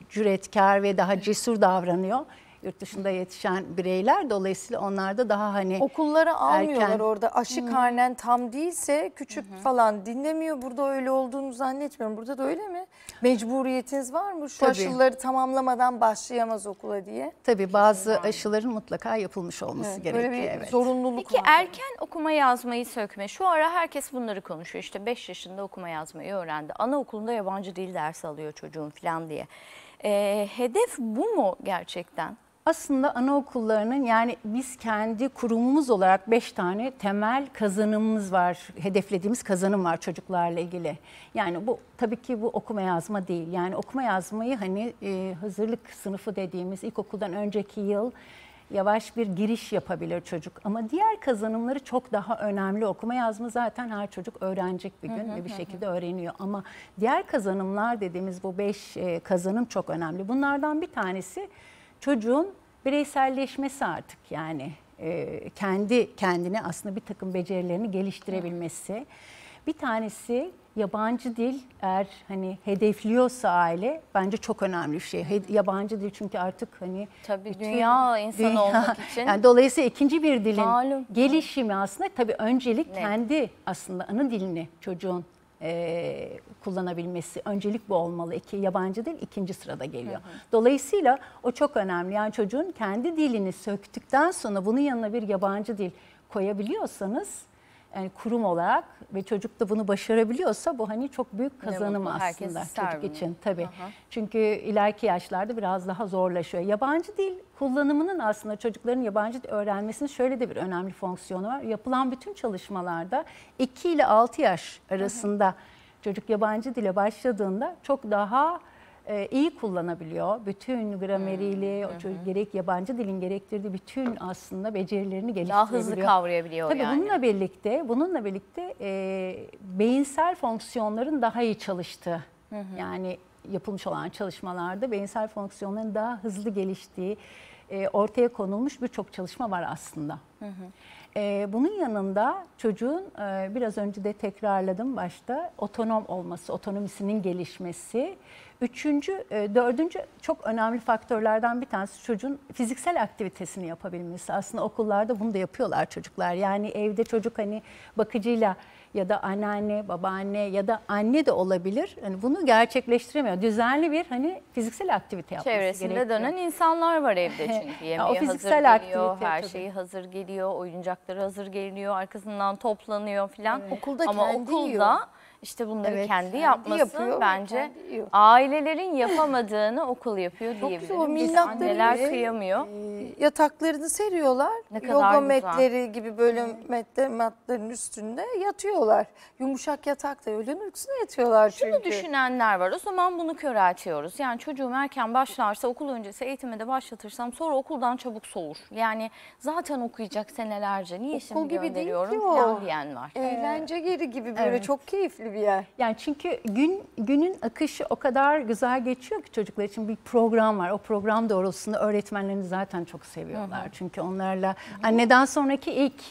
[SPEAKER 3] cüretkar ve daha cesur davranıyor yurt dışında yetişen bireyler. Dolayısıyla onlarda daha hani
[SPEAKER 6] okullara almıyorlar erken... orada. Aşı hmm. karnen tam değilse küçük hmm. falan dinlemiyor. Burada öyle olduğunu zannetmiyorum. Burada da öyle mi? Mecburiyetiniz var mı? Şu Tabii. aşıları tamamlamadan başlayamaz okula diye.
[SPEAKER 3] Tabii bazı Kesinlikle. aşıların mutlaka yapılmış olması evet, gerekiyor. Böyle bir evet.
[SPEAKER 5] zorunluluk Peki var. erken okuma yazmayı sökme. Şu ara herkes bunları konuşuyor. İşte 5 yaşında okuma yazmayı öğrendi. Anaokulunda yabancı dil dersi alıyor çocuğun falan diye. E, hedef
[SPEAKER 3] bu mu gerçekten? aslında anaokullarının yani biz kendi kurumumuz olarak beş tane temel kazanımımız var, hedeflediğimiz kazanım var çocuklarla ilgili. Yani bu tabii ki bu okuma yazma değil. Yani okuma yazmayı hani e, hazırlık sınıfı dediğimiz ilkokuldan önceki yıl yavaş bir giriş yapabilir çocuk. Ama diğer kazanımları çok daha önemli. Okuma yazma zaten her çocuk öğrenecek bir gün ve bir şekilde öğreniyor. Ama diğer kazanımlar dediğimiz bu beş e, kazanım çok önemli. Bunlardan bir tanesi çocuğun bireyselleşmesi artık yani e, kendi kendine aslında bir takım becerilerini geliştirebilmesi. Bir tanesi yabancı dil eğer hani hedefliyorsa aile bence çok önemli bir şey. He, yabancı dil çünkü artık hani tabii bütün, dünya insanı dünya, olmak için. Yani dolayısıyla ikinci bir dilin Malum. gelişimi aslında tabii öncelik ne? kendi aslında ana dilini çocuğun e, kullanabilmesi öncelik bu olmalı. İki, yabancı dil ikinci sırada geliyor. Hı hı. Dolayısıyla o çok önemli. Yani çocuğun kendi dilini söktükten sonra bunun yanına bir yabancı dil koyabiliyorsanız yani kurum olarak ve çocuk da bunu başarabiliyorsa bu hani çok büyük kazanım mutlu, aslında çocuk bunu. için tabii. Aha. Çünkü ileriki yaşlarda biraz daha zorlaşıyor. Yabancı dil kullanımının aslında çocukların yabancı dil öğrenmesinin şöyle de bir önemli fonksiyonu var. Yapılan bütün çalışmalarda 2 ile 6 yaş arasında Aha. çocuk yabancı dile başladığında çok daha e, iyi kullanabiliyor. Bütün grameriyle, hmm, hı hı. gerek yabancı dilin gerektirdiği bütün aslında becerilerini geliştirebiliyor. Daha hızlı kavrayabiliyor Tabii yani. bununla birlikte, bununla birlikte e, beyinsel fonksiyonların daha iyi çalıştı. Yani yapılmış olan çalışmalarda beyinsel fonksiyonların daha hızlı geliştiği e, ortaya konulmuş birçok çalışma var aslında. Hı hı. E, bunun yanında çocuğun e, biraz önce de tekrarladım başta otonom olması, otonomisinin gelişmesi, Üçüncü, e, dördüncü çok önemli faktörlerden bir tanesi çocuğun fiziksel aktivitesini yapabilmesi. Aslında okullarda bunu da yapıyorlar çocuklar. Yani evde çocuk hani bakıcıyla ya da anneanne, babaanne ya da anne de olabilir. Hani bunu gerçekleştiremiyor. Düzenli bir hani fiziksel aktivite yapması Çevresinde gerekiyor. dönen
[SPEAKER 5] insanlar var evde çünkü. Yemeğe o fiziksel hazır geliyor, aktivite, her tabii. hazır geliyor, oyuncakları hazır geliyor, arkasından toplanıyor filan. Evet. Okulda Ama kendi okulda yiyor işte bunları evet, kendi yapması yapıyor, bence kendi ailelerin yapamadığını okul yapıyor diyebiliriz. O minnakları bile, ee, kıyamıyor.
[SPEAKER 6] E, yataklarını seriyorlar. Ne kadar Yoga metleri gibi böyle metle, matların üstünde yatıyorlar. Yumuşak yatakta öyle uykusuna yatıyorlar çünkü. Şunu
[SPEAKER 5] düşünenler var. O zaman bunu köreltiyoruz. Yani çocuğum erken başlarsa okul öncesi eğitime de başlatırsam sonra okuldan çabuk soğur. Yani zaten okuyacak senelerce.
[SPEAKER 6] Niye Okul şimdi gibi gönderiyorum? Değil ki o. diyen var. Eğlence yeri gibi böyle evet. çok keyifli önemli bir yer. Yani
[SPEAKER 3] çünkü gün günün akışı o kadar güzel geçiyor ki çocuklar için bir program var. O program doğrultusunda öğretmenlerini zaten çok seviyorlar. Hı Çünkü onlarla anneden hani sonraki ilk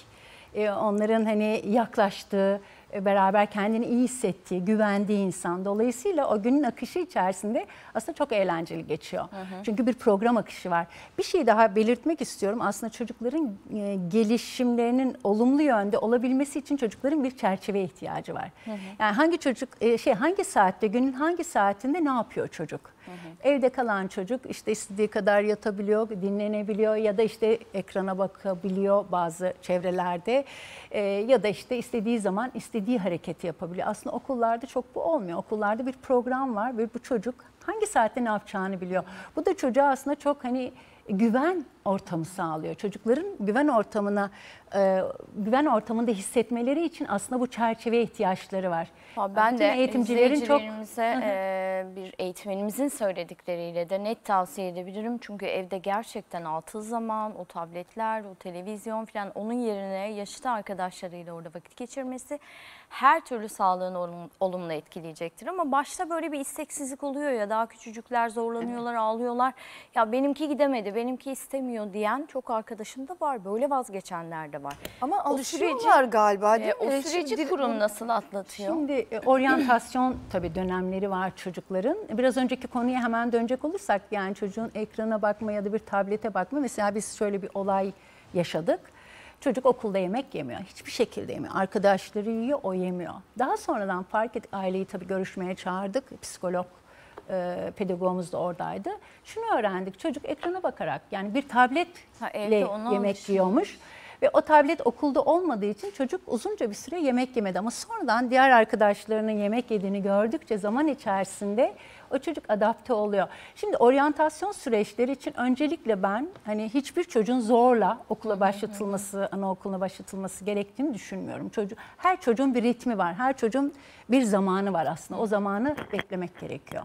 [SPEAKER 3] e, onların hani yaklaştığı e, beraber kendini iyi hissettiği, güvendiği insan. Dolayısıyla o günün akışı içerisinde aslında çok eğlenceli geçiyor. Hı hı. Çünkü bir program akışı var. Bir şey daha belirtmek istiyorum. Aslında çocukların e, gelişimlerinin olumlu yönde olabilmesi için çocukların bir çerçeve ihtiyacı var. Hı hı. Yani hangi çocuk e, şey hangi saatte günün hangi saatinde ne yapıyor çocuk? hı. Evde kalan çocuk işte istediği kadar yatabiliyor, dinlenebiliyor ya da işte ekrana bakabiliyor bazı çevrelerde e, ya da işte istediği zaman istediği hareketi yapabiliyor. Aslında okullarda çok bu olmuyor. Okullarda bir program var ve bu çocuk hangi saatte ne yapacağını biliyor. Bu da çocuğa aslında çok hani güven ortamı sağlıyor. Çocukların güven ortamına e, güven ortamında hissetmeleri için aslında bu çerçeve ihtiyaçları var. Ha, ben Bütün de eğitimcilerin çok
[SPEAKER 5] e, bir eğitmenimizin söyledikleriyle de net tavsiye edebilirim. Çünkü evde gerçekten altı zaman o tabletler, o televizyon falan onun yerine yaşlı arkadaşlarıyla orada vakit geçirmesi her türlü sağlığını olumlu etkileyecektir. Ama başta böyle bir isteksizlik oluyor ya daha küçücükler zorlanıyorlar, evet. ağlıyorlar. Ya benimki gidemedi, benimki istemiyor diyen çok arkadaşım da var. Böyle vazgeçenler de var. Ama o alışıyorlar galiba değil e, mi? O süreci şimdi, kurum nasıl atlatıyor? Şimdi e, oryantasyon
[SPEAKER 3] tabii dönemleri var çocukların. Biraz önceki konuya hemen dönecek olursak yani çocuğun ekrana bakma ya da bir tablete bakma. Mesela biz şöyle bir olay yaşadık. Çocuk okulda yemek yemiyor. Hiçbir şekilde yemiyor. Arkadaşları yiyor, o yemiyor. Daha sonradan fark et aileyi tabii görüşmeye çağırdık. Psikolog e, pedagogumuz da oradaydı. Şunu öğrendik. Çocuk ekrana bakarak yani bir tabletle ha, yemek olmuş. yiyormuş. Ve o tablet okulda olmadığı için çocuk uzunca bir süre yemek yemedi. Ama sonradan diğer arkadaşlarının yemek yediğini gördükçe zaman içerisinde o çocuk adapte oluyor. Şimdi oryantasyon süreçleri için öncelikle ben hani hiçbir çocuğun zorla okula başlatılması, anaokuluna başlatılması gerektiğini düşünmüyorum. Çocuk, her çocuğun bir ritmi var, her çocuğun bir zamanı var aslında. O zamanı beklemek gerekiyor.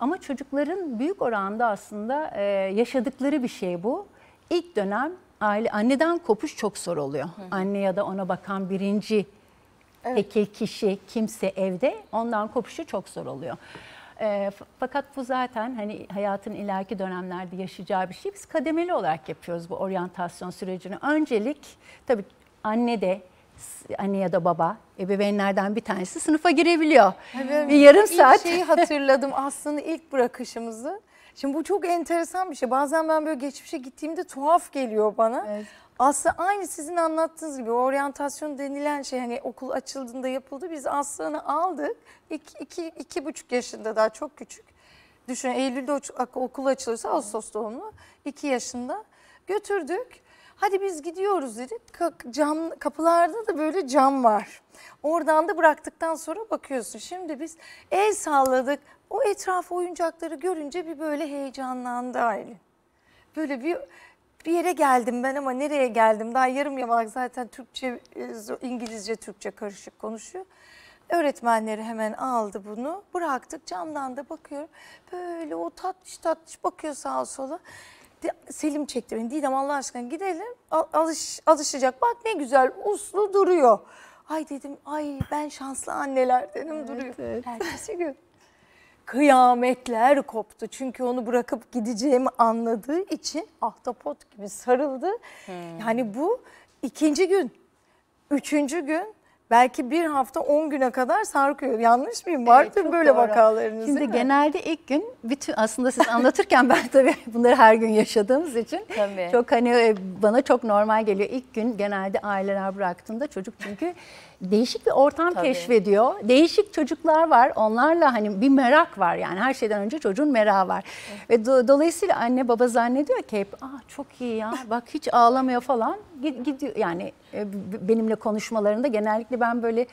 [SPEAKER 3] Ama çocukların büyük oranda aslında yaşadıkları bir şey bu. İlk dönem aile anneden kopuş çok zor oluyor. Hı. Anne ya da ona bakan birinci evet. tekil kişi kimse evde ondan kopuşu çok zor oluyor. E, fakat bu zaten hani hayatın ileriki dönemlerde yaşayacağı bir şey. Biz kademeli olarak yapıyoruz bu oryantasyon sürecini. Öncelik tabii anne de anne ya da baba ebeveynlerden bir tanesi sınıfa girebiliyor. Evet. Bir yarım saat. İlk şeyi hatırladım
[SPEAKER 6] aslında ilk bırakışımızı. Şimdi bu çok enteresan bir şey. Bazen ben böyle geçmişe gittiğimde tuhaf geliyor bana. Evet. Aslı aynı sizin anlattığınız gibi oryantasyon denilen şey hani okul açıldığında yapıldı. Biz Aslı'nı aldık. İki, iki, iki buçuk yaşında daha çok küçük. Düşün Eylül'de okul açılırsa Ağustos doğumlu. iki yaşında götürdük. Hadi biz gidiyoruz dedik. Cam, kapılarda da böyle cam var. Oradan da bıraktıktan sonra bakıyorsun. Şimdi biz el salladık, o etrafı oyuncakları görünce bir böyle heyecanlandı Aylin. Böyle bir bir yere geldim ben ama nereye geldim? Daha yarım yamalak zaten Türkçe, e, İngilizce, Türkçe karışık konuşuyor. Öğretmenleri hemen aldı bunu. Bıraktık camdan da bakıyorum. Böyle o tatlış tatlış bakıyor sağa sola. Selim çekti beni. Didem Allah aşkına gidelim. Alış, alışacak. Bak ne güzel uslu duruyor. Ay dedim ay ben şanslı anneler dedim evet, duruyor. Evet. Ertesi gün kıyametler koptu. Çünkü onu bırakıp gideceğimi anladığı için ahtapot gibi sarıldı. Hmm. Yani bu ikinci gün, üçüncü gün belki bir hafta on güne kadar sarkıyor. Yanlış mıyım? Vardır evet, böyle doğru. vakalarınız Şimdi genelde ilk gün bütün aslında siz anlatırken ben tabii bunları
[SPEAKER 3] her gün yaşadığımız için tabii. çok hani e, bana çok normal geliyor. İlk gün genelde aileler bıraktığında çocuk çünkü değişik bir ortam Tabii. keşfediyor. Değişik çocuklar var. Onlarla hani bir merak var yani her şeyden önce çocuğun merakı var. Evet. Ve do dolayısıyla anne baba zannediyor ki hep Aa, çok iyi ya bak hiç ağlamıyor falan. Gidiyor yani e, benimle konuşmalarında genellikle ben böyle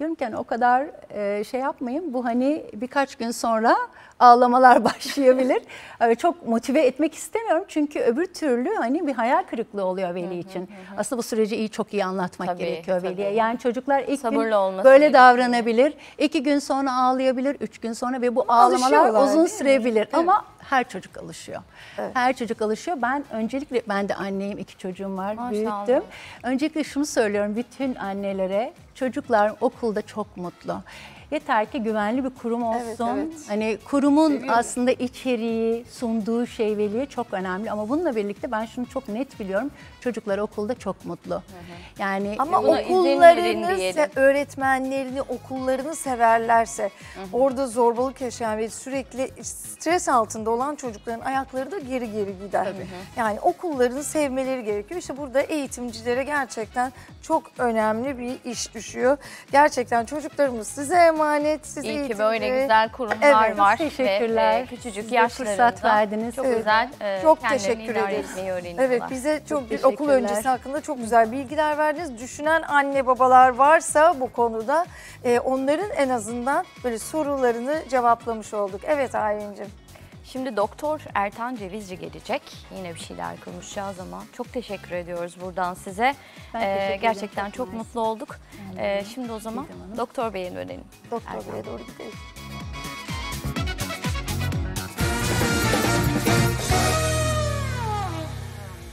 [SPEAKER 3] Diyorum ki hani o kadar e, şey yapmayın. Bu hani birkaç gün sonra ağlamalar başlayabilir. yani e, çok motive etmek istemiyorum. Çünkü öbür türlü hani bir hayal kırıklığı oluyor veli için. Aslında bu süreci iyi çok iyi anlatmak tabii, gerekiyor tabii. veliye. Yani çocuklar ilk Sabırlı gün böyle davranabilir. iki gün sonra ağlayabilir. Üç gün sonra ve bu ağlamalar uzun sürebilir. Evet. Ama her çocuk alışıyor. Evet. Her çocuk alışıyor. Ben öncelikle ben de anneyim. iki çocuğum var. Maşallah. Büyüttüm. Öncelikle şunu söylüyorum. Bütün annelere Çocuklar okulda çok mutlu. Yeter ki güvenli bir kurum olsun. Evet, evet. Hani kurumun aslında içeriği, sunduğu şeyveliği çok önemli ama bununla birlikte ben şunu çok net biliyorum. Çocuklar okulda çok mutlu. Hı hı. Yani ama buna okullarını,
[SPEAKER 6] öğretmenlerini, okullarını severlerse hı hı. orada zorbalık yaşayan ve sürekli stres altında olan çocukların ayakları da geri geri gider. Tabii. Yani okullarını sevmeleri gerekiyor. İşte burada eğitimcilere gerçekten çok önemli bir iş düşüyor. Gerçekten çocuklarımız size emanet, siz İyi eğitimci. ki böyle güzel kurumlar evet, var. E, teşekkürler. Ve küçücük yaşlarında fırsat verdiniz. Çok evet. güzel e, çok teşekkür ederiz. Evet bize çok, çok okul öncesi hakkında çok güzel bilgiler verdiniz. Düşünen anne babalar varsa bu konuda e, onların en azından böyle sorularını cevaplamış olduk. Evet Aylin'cim. Şimdi Doktor Ertan Cevizci
[SPEAKER 5] gelecek. Yine bir şeyler konuşacağız ama çok teşekkür ediyoruz buradan size. ee, gerçekten çok, çok mutlu olduk. ee, şimdi o zaman Doktor Bey'e dönelim. Doktor Bey'e doğru gidelim.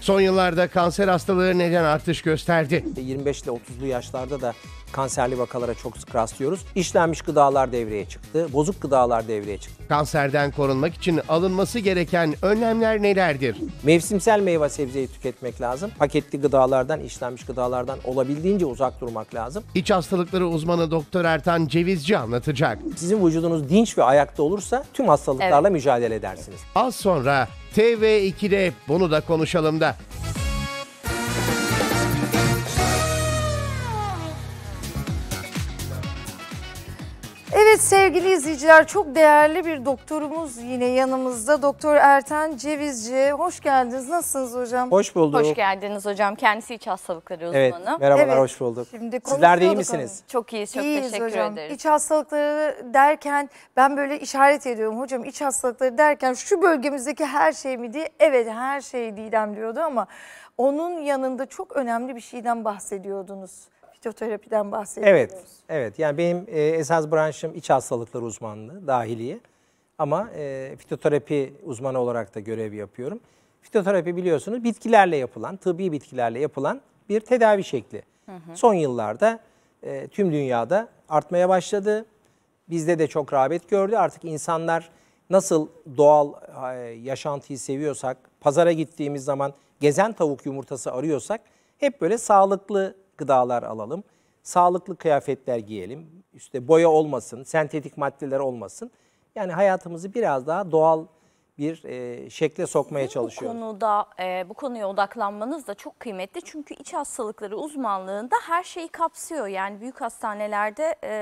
[SPEAKER 1] Son yıllarda kanser hastalığı neden artış gösterdi?
[SPEAKER 4] 25 ile 30'lu yaşlarda da kanserli vakalara çok sık rastlıyoruz. İşlenmiş gıdalar devreye çıktı, bozuk gıdalar devreye çıktı.
[SPEAKER 1] Kanserden korunmak için alınması gereken önlemler
[SPEAKER 4] nelerdir? Mevsimsel meyve sebzeyi tüketmek lazım. Paketli gıdalardan, işlenmiş gıdalardan
[SPEAKER 1] olabildiğince uzak durmak lazım. İç hastalıkları uzmanı Doktor Ertan Cevizci anlatacak. Sizin vücudunuz dinç ve ayakta olursa tüm hastalıklarla mücadele edersiniz. Az sonra TV2'de bunu da konuşalım da. Evet sevgili
[SPEAKER 6] izleyiciler çok değerli bir doktorumuz yine yanımızda. Doktor Erten Cevizci. Hoş geldiniz. Nasılsınız hocam? Hoş bulduk. Hoş geldiniz
[SPEAKER 5] hocam. Kendisi iç hastalıkları uzmanı. Evet, merhabalar
[SPEAKER 4] Evet. hoş bulduk. Şimdi Sizler de iyi konuşuyorduk misiniz?
[SPEAKER 6] Çok iyiyiz. Çok İyiyiz teşekkür hocam. ederiz. İç hastalıkları derken ben böyle işaret ediyorum hocam iç hastalıkları derken şu bölgemizdeki her şey mi diye evet her şey Didem diyordu ama onun yanında çok önemli bir şeyden bahsediyordunuz fitoterapiden bahsediyoruz. Evet,
[SPEAKER 4] evet. Yani benim e, esas branşım iç hastalıkları uzmanlığı, dahiliye. Ama e, fitoterapi uzmanı olarak da görev yapıyorum. Fitoterapi biliyorsunuz bitkilerle yapılan, tıbbi bitkilerle yapılan bir tedavi şekli. Hı hı. Son yıllarda e, tüm dünyada artmaya başladı. Bizde de çok rağbet gördü. Artık insanlar nasıl doğal e, yaşantıyı seviyorsak, pazara gittiğimiz zaman gezen tavuk yumurtası arıyorsak hep böyle sağlıklı gıdalar alalım. Sağlıklı kıyafetler giyelim. İşte boya olmasın, sentetik maddeler olmasın. Yani hayatımızı biraz daha doğal bir e, şekle sokmaya Sizin
[SPEAKER 6] çalışıyor. Bu
[SPEAKER 5] konuda e, bu konuya odaklanmanız da çok kıymetli. Çünkü iç hastalıkları uzmanlığında her şeyi kapsıyor. Yani büyük hastanelerde e,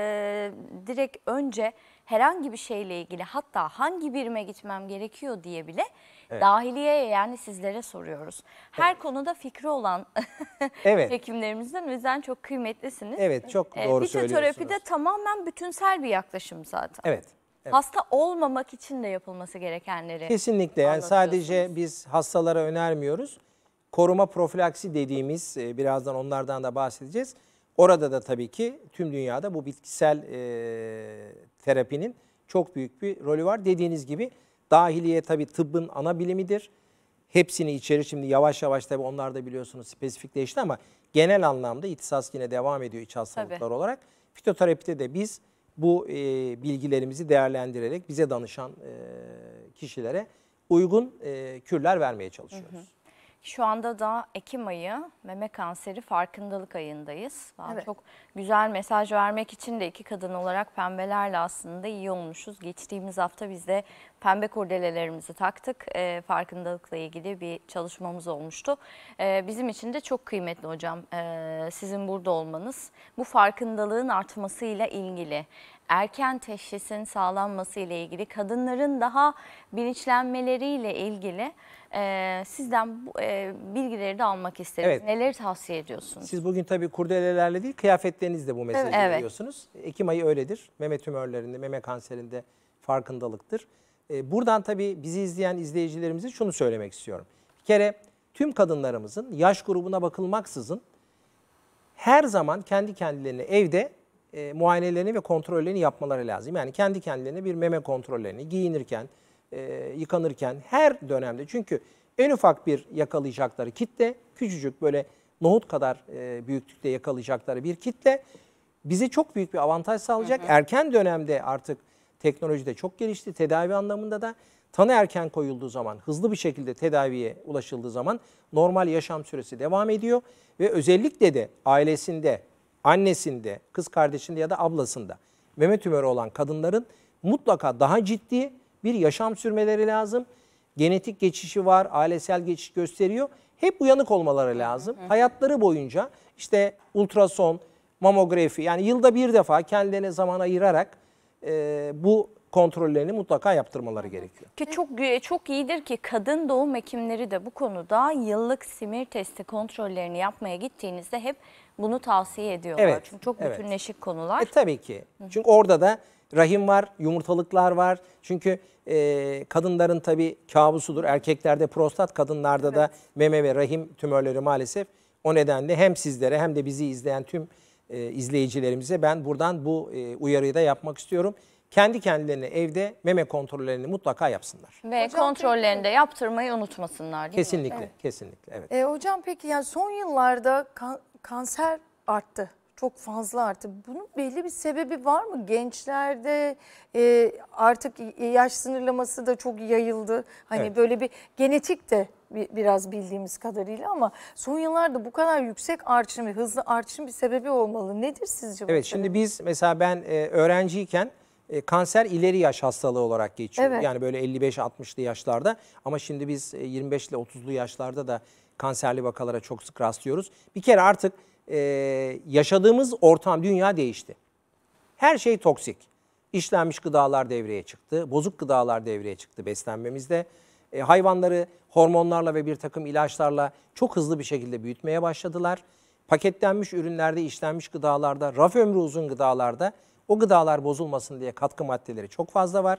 [SPEAKER 5] direkt önce herhangi bir şeyle ilgili hatta hangi birime gitmem gerekiyor diye bile Evet. Dahiliyeye yani sizlere soruyoruz. Her evet. konuda fikri olan
[SPEAKER 1] evet.
[SPEAKER 5] hekimlerimizden o çok kıymetlisiniz. Evet çok ee, doğru ee, söylüyorsunuz. Fitoterapi de tamamen bütünsel bir yaklaşım zaten.
[SPEAKER 4] Evet. Evet. Hasta
[SPEAKER 5] olmamak için de yapılması gerekenleri. Kesinlikle yani
[SPEAKER 4] sadece biz hastalara önermiyoruz. Koruma profilaksi dediğimiz e, birazdan onlardan da bahsedeceğiz. Orada da tabii ki tüm dünyada bu bitkisel e, terapinin çok büyük bir rolü var. Dediğiniz gibi Dahiliye tabi tıbbın ana bilimidir. Hepsini içeri şimdi yavaş yavaş tabi onlar da biliyorsunuz spesifikleşti ama genel anlamda ihtisas yine devam ediyor iç hastalıklar tabii. olarak. Fitoterapide de biz bu e, bilgilerimizi değerlendirerek bize danışan e, kişilere uygun e, kürler vermeye çalışıyoruz. Hı hı.
[SPEAKER 5] Şu anda da Ekim ayı meme kanseri farkındalık ayındayız. evet. Çok güzel mesaj vermek için de iki kadın olarak pembelerle aslında iyi olmuşuz. Geçtiğimiz hafta biz de pembe kurdelelerimizi taktık. E, farkındalıkla ilgili bir çalışmamız olmuştu. E, bizim için de çok kıymetli hocam e, sizin burada olmanız. Bu farkındalığın artmasıyla ilgili erken teşhisin sağlanması ile ilgili, kadınların daha bilinçlenmeleriyle ilgili e, sizden bu, e, bilgileri de almak isteriz. Evet. Neleri tavsiye ediyorsunuz?
[SPEAKER 4] Siz bugün tabii kurdelelerle değil kıyafetlerinizle bu mesajı evet. veriyorsunuz. Ekim ayı öyledir. Meme tümörlerinde, meme kanserinde farkındalıktır. E, buradan tabii bizi izleyen izleyicilerimize şunu söylemek istiyorum. Bir kere tüm kadınlarımızın yaş grubuna bakılmaksızın her zaman kendi kendilerini evde e, muayenelerini ve kontrollerini yapmaları lazım. Yani kendi kendilerine bir meme kontrollerini giyinirken, e, yıkanırken her dönemde. Çünkü en ufak bir yakalayacakları kitle, küçücük böyle nohut kadar e, büyüklükte yakalayacakları bir kitle bize çok büyük bir avantaj sağlayacak. Hı hı. Erken dönemde artık teknoloji de çok gelişti. Tedavi anlamında da tanı erken koyulduğu zaman, hızlı bir şekilde tedaviye ulaşıldığı zaman normal yaşam süresi devam ediyor. Ve özellikle de ailesinde, annesinde, kız kardeşinde ya da ablasında meme tümörü olan kadınların mutlaka daha ciddi bir yaşam sürmeleri lazım. Genetik geçişi var, ailesel geçiş gösteriyor. Hep uyanık olmaları lazım. Hayatları boyunca işte ultrason, mamografi yani yılda bir defa kendilerine zaman ayırarak e, bu kontrollerini mutlaka yaptırmaları gerekiyor.
[SPEAKER 5] Ki çok çok iyidir ki kadın doğum hekimleri de bu konuda yıllık simir testi kontrollerini yapmaya gittiğinizde hep bunu tavsiye ediyorlar. Evet, Çünkü çok evet. bütünleşik konular. E,
[SPEAKER 4] tabii ki. Çünkü orada da rahim var, yumurtalıklar var. Çünkü e, kadınların tabii kabusudur. Erkeklerde prostat, kadınlarda evet. da meme ve rahim tümörleri maalesef. O nedenle hem sizlere hem de bizi izleyen tüm e, izleyicilerimize ben buradan bu e, uyarıyı da yapmak istiyorum. Kendi kendilerine evde meme kontrollerini mutlaka yapsınlar.
[SPEAKER 5] Ve Hocam, kontrollerini de yaptırmayı unutmasınlar
[SPEAKER 6] değil kesinlikle, mi?
[SPEAKER 4] Kesinlikle, evet.
[SPEAKER 6] E, hocam peki yani son yıllarda kan kanser arttı çok fazla arttı. Bunun belli bir sebebi var mı? Gençlerde e, artık yaş sınırlaması da çok yayıldı. Hani evet. böyle bir genetik de biraz bildiğimiz kadarıyla ama son yıllarda bu kadar yüksek artışın ve hızlı artışın bir sebebi olmalı. Nedir sizce bu? Evet sebebi? şimdi
[SPEAKER 4] biz mesela ben e, öğrenciyken e, kanser ileri yaş hastalığı olarak geçiyor. Evet. Yani böyle 55-60'lı yaşlarda ama şimdi biz 25 ile 30'lu yaşlarda da kanserli vakalara çok sık rastlıyoruz. Bir kere artık e, yaşadığımız ortam, dünya değişti. Her şey toksik. İşlenmiş gıdalar devreye çıktı, bozuk gıdalar devreye çıktı beslenmemizde e, hayvanları hormonlarla ve bir takım ilaçlarla çok hızlı bir şekilde büyütmeye başladılar. Paketlenmiş ürünlerde, işlenmiş gıdalarda, raf ömrü uzun gıdalarda o gıdalar bozulmasın diye katkı maddeleri çok fazla var.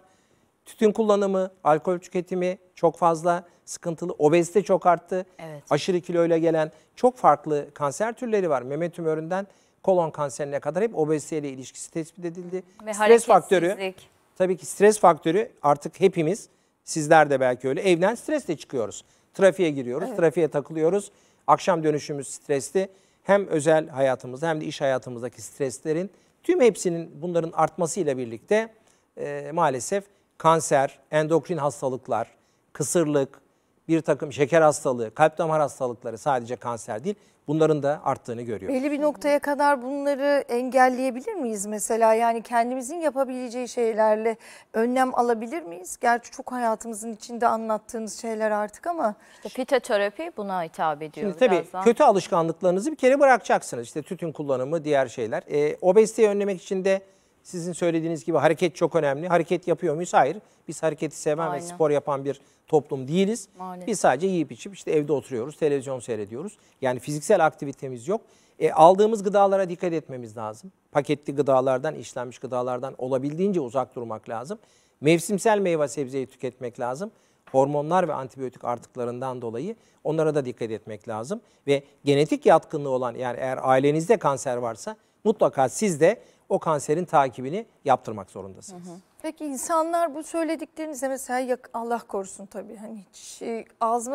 [SPEAKER 4] Tütün kullanımı, alkol tüketimi çok fazla sıkıntılı. Obezite çok arttı. Evet. Aşırı kiloyla gelen çok farklı kanser türleri var. Meme tümöründen kolon kanserine kadar hep obeziteyle ilişkisi tespit edildi. Ve stres faktörü. Tabii ki stres faktörü artık hepimiz Sizler de belki öyle. Evden stresle çıkıyoruz. Trafiğe giriyoruz, evet. trafiğe takılıyoruz. Akşam dönüşümüz stresli. Hem özel hayatımızda hem de iş hayatımızdaki streslerin tüm hepsinin bunların artmasıyla birlikte e, maalesef kanser, endokrin hastalıklar, kısırlık, bir takım şeker hastalığı, kalp damar hastalıkları sadece kanser değil bunların da arttığını görüyoruz. Belli
[SPEAKER 6] bir noktaya kadar bunları engelleyebilir miyiz mesela? Yani kendimizin yapabileceği şeylerle önlem alabilir miyiz? Gerçi çok hayatımızın içinde anlattığınız şeyler artık ama. İşte fitoterapi buna hitap ediyor. Şimdi tabii birazdan.
[SPEAKER 4] kötü alışkanlıklarınızı bir kere bırakacaksınız. İşte tütün kullanımı, diğer şeyler. E, obeziteyi önlemek için de sizin söylediğiniz gibi hareket çok önemli. Hareket yapıyor muyuz? Hayır. Biz hareketi seven Aynen. ve spor yapan bir toplum değiliz. Maalesef. Biz sadece yiyip içip işte evde oturuyoruz, televizyon seyrediyoruz. Yani fiziksel aktivitemiz yok. E, aldığımız gıdalara dikkat etmemiz lazım. Paketli gıdalardan, işlenmiş gıdalardan olabildiğince uzak durmak lazım. Mevsimsel meyve sebzeyi tüketmek lazım. Hormonlar ve antibiyotik artıklarından dolayı onlara da dikkat etmek lazım. Ve genetik yatkınlığı olan yani eğer ailenizde kanser varsa mutlaka siz de o kanserin takibini yaptırmak zorundasınız.
[SPEAKER 6] Peki insanlar bu söylediklerinize mesela Allah korusun tabii hani hiç e,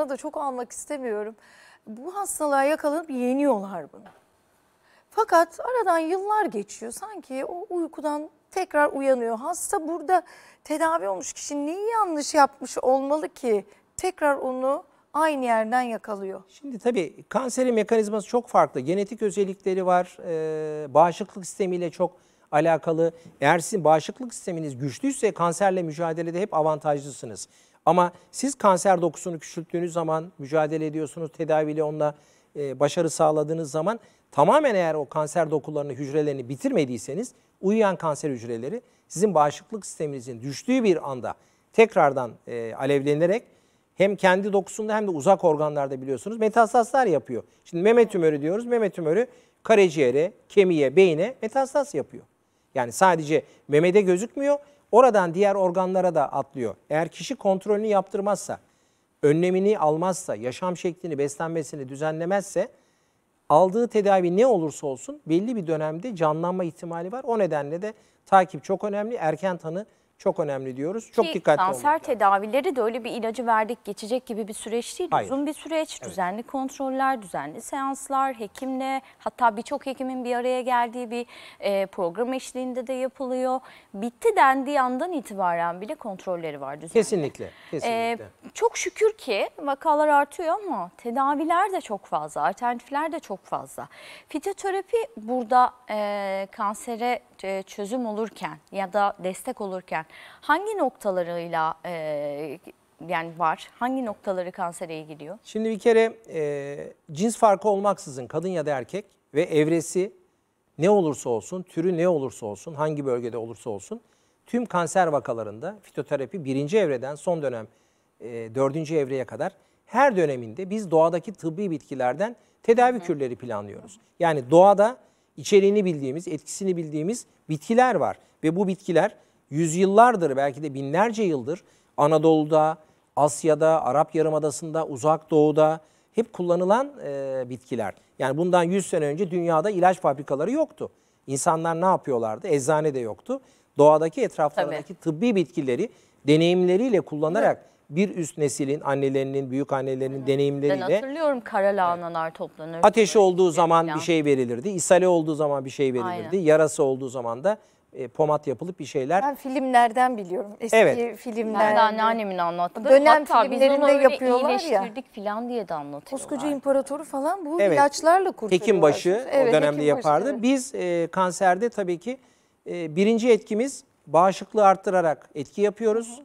[SPEAKER 6] da çok almak istemiyorum. Bu hastalığa yakalanıp yeniyorlar bunu. Fakat aradan yıllar geçiyor sanki o uykudan tekrar uyanıyor. Hasta burada tedavi olmuş kişi neyi yanlış yapmış olmalı ki tekrar onu aynı yerden yakalıyor. Şimdi
[SPEAKER 4] tabii kanserin mekanizması çok farklı. Genetik özellikleri var. Ee, bağışıklık sistemiyle çok alakalı. Eğer sizin bağışıklık sisteminiz güçlüyse kanserle mücadelede hep avantajlısınız. Ama siz kanser dokusunu küçülttüğünüz zaman mücadele ediyorsunuz, tedaviyle onunla e, başarı sağladığınız zaman tamamen eğer o kanser dokularını, hücrelerini bitirmediyseniz uyuyan kanser hücreleri sizin bağışıklık sisteminizin düştüğü bir anda tekrardan e, alevlenerek hem kendi dokusunda hem de uzak organlarda biliyorsunuz metastaslar yapıyor. Şimdi meme tümörü diyoruz. Meme tümörü karaciğere, kemiğe, beyine metastas yapıyor. Yani sadece memede gözükmüyor. Oradan diğer organlara da atlıyor. Eğer kişi kontrolünü yaptırmazsa, önlemini almazsa, yaşam şeklini, beslenmesini düzenlemezse aldığı tedavi ne olursa olsun belli bir dönemde canlanma ihtimali var. O nedenle de takip çok önemli. Erken tanı çok önemli diyoruz. Çok dikkatli olmak Kanser
[SPEAKER 5] tedavileri de öyle bir ilacı verdik geçecek gibi bir süreç değil. Hayır. Uzun bir süreç, evet. düzenli kontroller, düzenli seanslar, hekimle hatta birçok hekimin bir araya geldiği bir e, program eşliğinde de yapılıyor. Bitti dendiği andan itibaren bile kontrolleri var düzenli. Kesinlikle. E, kesinlikle. E, çok şükür ki vakalar artıyor ama tedaviler de çok fazla, alternatifler de çok fazla. Fitoterapi burada e, kansere e, çözüm olurken ya da destek olurken hangi noktalarıyla e, yani var? Hangi noktaları kansere iyi gidiyor?
[SPEAKER 4] Şimdi bir kere e, cins farkı olmaksızın kadın ya da erkek ve evresi ne olursa olsun, türü ne olursa olsun, hangi bölgede olursa olsun tüm kanser vakalarında fitoterapi birinci evreden son dönem e, dördüncü evreye kadar her döneminde biz doğadaki tıbbi bitkilerden tedavi Hı. kürleri planlıyoruz. Yani doğada içeriğini bildiğimiz, etkisini bildiğimiz bitkiler var. Ve bu bitkiler yüzyıllardır belki de binlerce yıldır Anadolu'da, Asya'da, Arap Yarımadası'nda, Uzak Doğu'da hep kullanılan e, bitkiler. Yani bundan 100 sene önce dünyada ilaç fabrikaları yoktu. İnsanlar ne yapıyorlardı? Eczane de yoktu. Doğadaki etraflarındaki Tabii. tıbbi bitkileri deneyimleriyle kullanarak bir üst neslin annelerinin, büyük annelerinin deneyimleriyle. Ben
[SPEAKER 5] hatırlıyorum karalahaneler toplanır. Ateşi
[SPEAKER 4] olduğu zaman bir şey verilirdi. İshali olduğu zaman bir şey verilirdi. Aynen. Yarası olduğu zaman da e, pomat yapılıp bir şeyler.
[SPEAKER 6] Ben filmlerden biliyorum. Eski evet. filmler. Ben de anneannemin anlattığı. Dönem Hatta filmlerinde biz onu yapıyorlar iyileştirdik
[SPEAKER 5] ya. falan diye de anlatıyorlar. Koskoca imparatoru falan bu evet. ilaçlarla kurtarıyorlar. Hekimbaşı evet, o dönemde hekim yapardı. evet.
[SPEAKER 4] Biz e, kanserde tabii ki e, birinci etkimiz bağışıklığı arttırarak etki yapıyoruz. Hı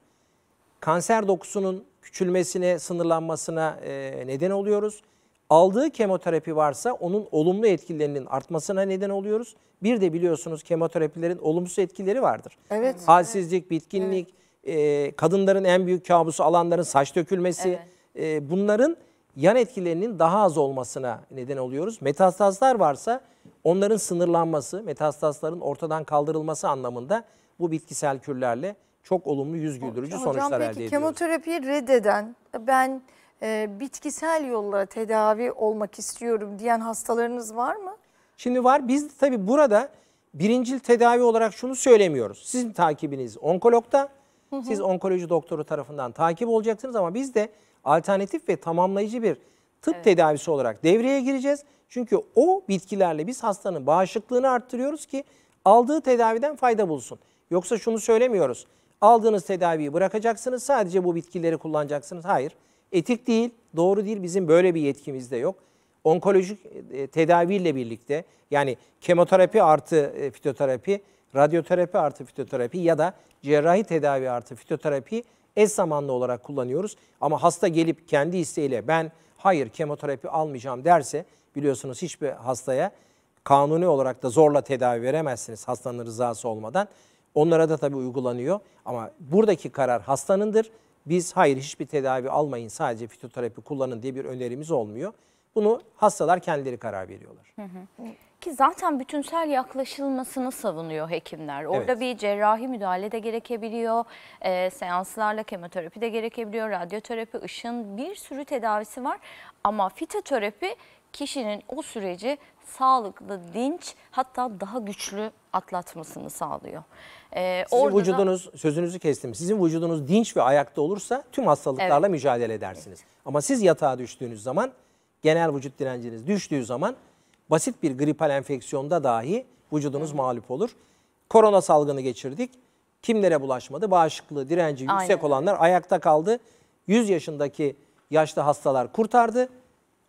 [SPEAKER 4] kanser dokusunun küçülmesine, sınırlanmasına e, neden oluyoruz. Aldığı kemoterapi varsa onun olumlu etkilerinin artmasına neden oluyoruz. Bir de biliyorsunuz kemoterapilerin olumsuz etkileri vardır. Evet. Halsizlik, evet. bitkinlik, evet. E, kadınların en büyük kabusu alanların saç dökülmesi. Evet. E, bunların yan etkilerinin daha az olmasına neden oluyoruz. Metastazlar varsa onların sınırlanması, metastazların ortadan kaldırılması anlamında bu bitkisel kürlerle çok olumlu yüz güldürücü Hocam, sonuçlar peki, elde ediyoruz.
[SPEAKER 6] Kemoterapiyi reddeden ben e, bitkisel yolla tedavi olmak istiyorum diyen hastalarınız var mı? Şimdi
[SPEAKER 4] var. Biz tabii burada birincil tedavi olarak şunu söylemiyoruz. Sizin takibiniz onkologda. Hı Siz onkoloji doktoru tarafından takip olacaksınız ama biz de alternatif ve tamamlayıcı bir tıp evet. tedavisi olarak devreye gireceğiz. Çünkü o bitkilerle biz hastanın bağışıklığını arttırıyoruz ki aldığı tedaviden fayda bulsun. Yoksa şunu söylemiyoruz. Aldığınız tedaviyi bırakacaksınız. Sadece bu bitkileri kullanacaksınız. Hayır. Etik değil, doğru değil. Bizim böyle bir yetkimiz de yok. Onkolojik e, tedaviyle birlikte yani kemoterapi artı e, fitoterapi, radyoterapi artı fitoterapi ya da cerrahi tedavi artı fitoterapi eş zamanlı olarak kullanıyoruz. Ama hasta gelip kendi isteğiyle ben hayır kemoterapi almayacağım derse biliyorsunuz hiçbir hastaya kanuni olarak da zorla tedavi veremezsiniz hastanın rızası olmadan. Onlara da tabii uygulanıyor ama buradaki karar hastanındır. Biz hayır hiçbir tedavi almayın sadece fitoterapi kullanın diye bir önerimiz olmuyor. Bunu hastalar kendileri karar veriyorlar.
[SPEAKER 5] Ki zaten bütünsel yaklaşılmasını savunuyor hekimler. Orada evet. bir cerrahi müdahale de gerekebiliyor, e, seanslarla kemoterapi de gerekebiliyor, radyoterapi, ışın bir sürü tedavisi var. Ama fitoterapi kişinin o süreci sağlıklı, dinç hatta daha güçlü atlatmasını sağlıyor. Ee, Sizin vücudunuz, da...
[SPEAKER 4] sözünüzü kestim, sizin vücudunuz dinç ve ayakta olursa tüm hastalıklarla evet. mücadele edersiniz. Evet. Ama siz yatağa düştüğünüz zaman, genel vücut direnciniz düştüğü zaman basit bir gripal enfeksiyonda dahi vücudunuz evet. mağlup olur. Korona salgını geçirdik. Kimlere bulaşmadı? Bağışıklığı, direnci yüksek Aynen. olanlar ayakta kaldı. 100 yaşındaki yaşlı hastalar kurtardı.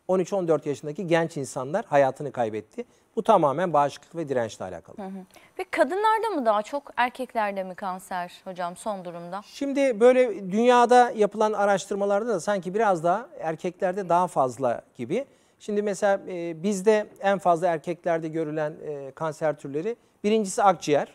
[SPEAKER 4] 13-14 yaşındaki genç insanlar hayatını kaybetti. Bu tamamen bağışıklık ve dirençle alakalı. Hı
[SPEAKER 5] hı. Ve kadınlarda mı daha çok erkeklerde mi kanser hocam son durumda?
[SPEAKER 4] Şimdi böyle dünyada yapılan araştırmalarda da sanki biraz daha erkeklerde daha fazla gibi. Şimdi mesela e, bizde en fazla erkeklerde görülen e, kanser türleri birincisi akciğer.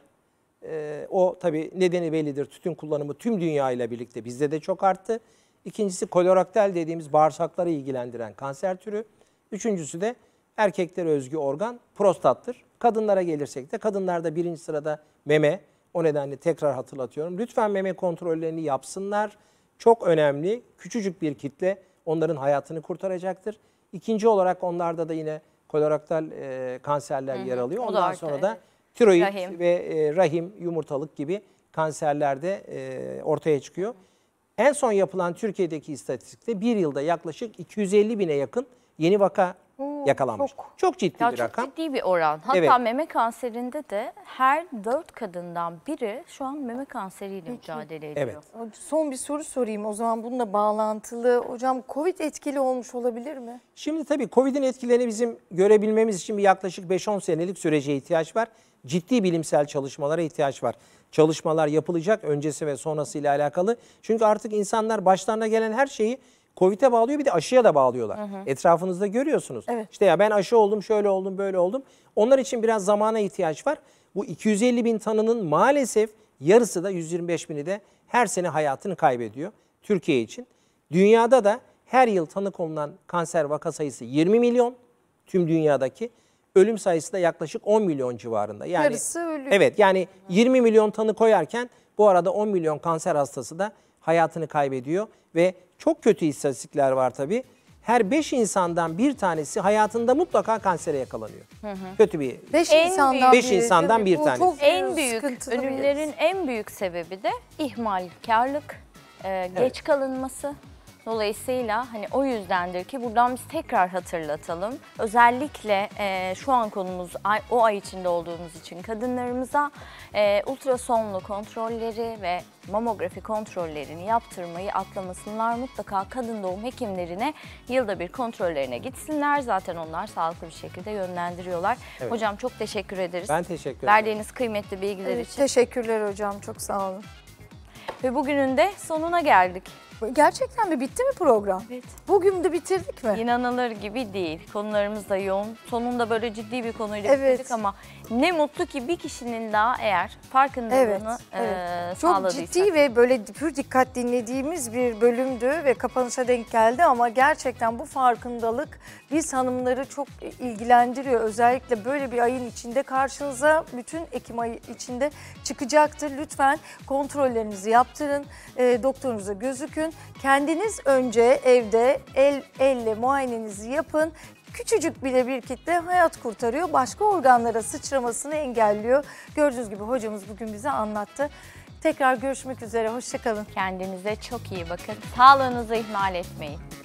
[SPEAKER 4] E, o tabii nedeni bellidir tütün kullanımı tüm dünya ile birlikte bizde de çok arttı. İkincisi kolorektal dediğimiz bağırsakları ilgilendiren kanser türü. Üçüncüsü de erkeklere özgü organ prostattır. Kadınlara gelirsek de kadınlarda birinci sırada meme. O nedenle tekrar hatırlatıyorum. Lütfen meme kontrollerini yapsınlar. Çok önemli. Küçücük bir kitle onların hayatını kurtaracaktır. İkinci olarak onlarda da yine kolorektal e, kanserler hı hı. yer alıyor. Ondan Olart, sonra da evet. tiroid rahim. ve e, rahim, yumurtalık gibi kanserlerde e, ortaya çıkıyor. Hı. En son yapılan Türkiye'deki istatistikte bir yılda yaklaşık 250 bine yakın yeni vaka
[SPEAKER 5] Oo, yakalanmış. Çok,
[SPEAKER 4] çok ciddi ya bir çok rakam.
[SPEAKER 5] Çok ciddi bir oran. Hatta evet. meme kanserinde de her dört kadından biri şu an meme kanseriyle Peki.
[SPEAKER 4] mücadele ediyor.
[SPEAKER 6] Evet. Son bir soru sorayım o zaman bununla bağlantılı. Hocam Covid etkili olmuş olabilir mi?
[SPEAKER 4] Şimdi tabii Covid'in etkilerini bizim görebilmemiz için bir yaklaşık 5-10 senelik sürece ihtiyaç var ciddi bilimsel çalışmalara ihtiyaç var. Çalışmalar yapılacak öncesi ve sonrası ile alakalı. Çünkü artık insanlar başlarına gelen her şeyi Covid'e bağlıyor bir de aşıya da bağlıyorlar. Hı hı. Etrafınızda görüyorsunuz. Evet. İşte ya ben aşı oldum, şöyle oldum, böyle oldum. Onlar için biraz zamana ihtiyaç var. Bu 250 bin tanının maalesef yarısı da 125 bini de her sene hayatını kaybediyor Türkiye için. Dünyada da her yıl tanı konulan kanser vaka sayısı 20 milyon tüm dünyadaki ölüm sayısı da yaklaşık 10 milyon civarında. Yani, Yarısı ölüyor. Evet yani 20 milyon tanı koyarken bu arada 10 milyon kanser hastası da hayatını kaybediyor. Ve çok kötü istatistikler var tabii. Her 5 insandan bir tanesi hayatında mutlaka kansere yakalanıyor. Hı hı. Kötü bir... 5
[SPEAKER 5] En insandan, büyük- beş insandan bir tanesi. çok En e, büyük ölümlerin en büyük sebebi de ihmalkarlık, e, geç kalınması. Dolayısıyla hani o yüzdendir ki buradan biz tekrar hatırlatalım. Özellikle e, şu an konumuz ay, o ay içinde olduğumuz için kadınlarımıza e, ultrasonlu kontrolleri ve mamografi kontrollerini yaptırmayı atlamasınlar. Mutlaka kadın doğum hekimlerine yılda bir kontrollerine gitsinler. Zaten onlar sağlıklı bir şekilde yönlendiriyorlar. Evet. Hocam çok teşekkür ederiz. Ben teşekkür ederim. Verdiğiniz kıymetli bilgiler evet, için.
[SPEAKER 6] Teşekkürler hocam çok sağ olun.
[SPEAKER 5] Ve bugünün de sonuna geldik. Gerçekten mi? Bitti mi program? Evet. Bugün de bitirdik mi? İnanılır gibi değil. Konularımız da yoğun. Sonunda böyle ciddi bir konuyla evet. bitirdik ama ne mutlu ki bir kişinin daha eğer farkındalığını evet, evet. E, Çok ciddi
[SPEAKER 6] ve böyle pür dikkat dinlediğimiz bir bölümdü ve kapanışa denk geldi ama gerçekten bu farkındalık biz hanımları çok ilgilendiriyor. Özellikle böyle bir ayın içinde karşınıza bütün Ekim ayı içinde çıkacaktır. Lütfen kontrollerinizi yaptırın, e, doktorunuza gözükün. Kendiniz önce evde el elle muayenenizi yapın küçücük bile bir kitle hayat kurtarıyor. Başka organlara sıçramasını engelliyor. Gördüğünüz gibi hocamız bugün bize anlattı. Tekrar görüşmek üzere. Hoşçakalın. Kendinize çok iyi bakın. Sağlığınızı ihmal etmeyin.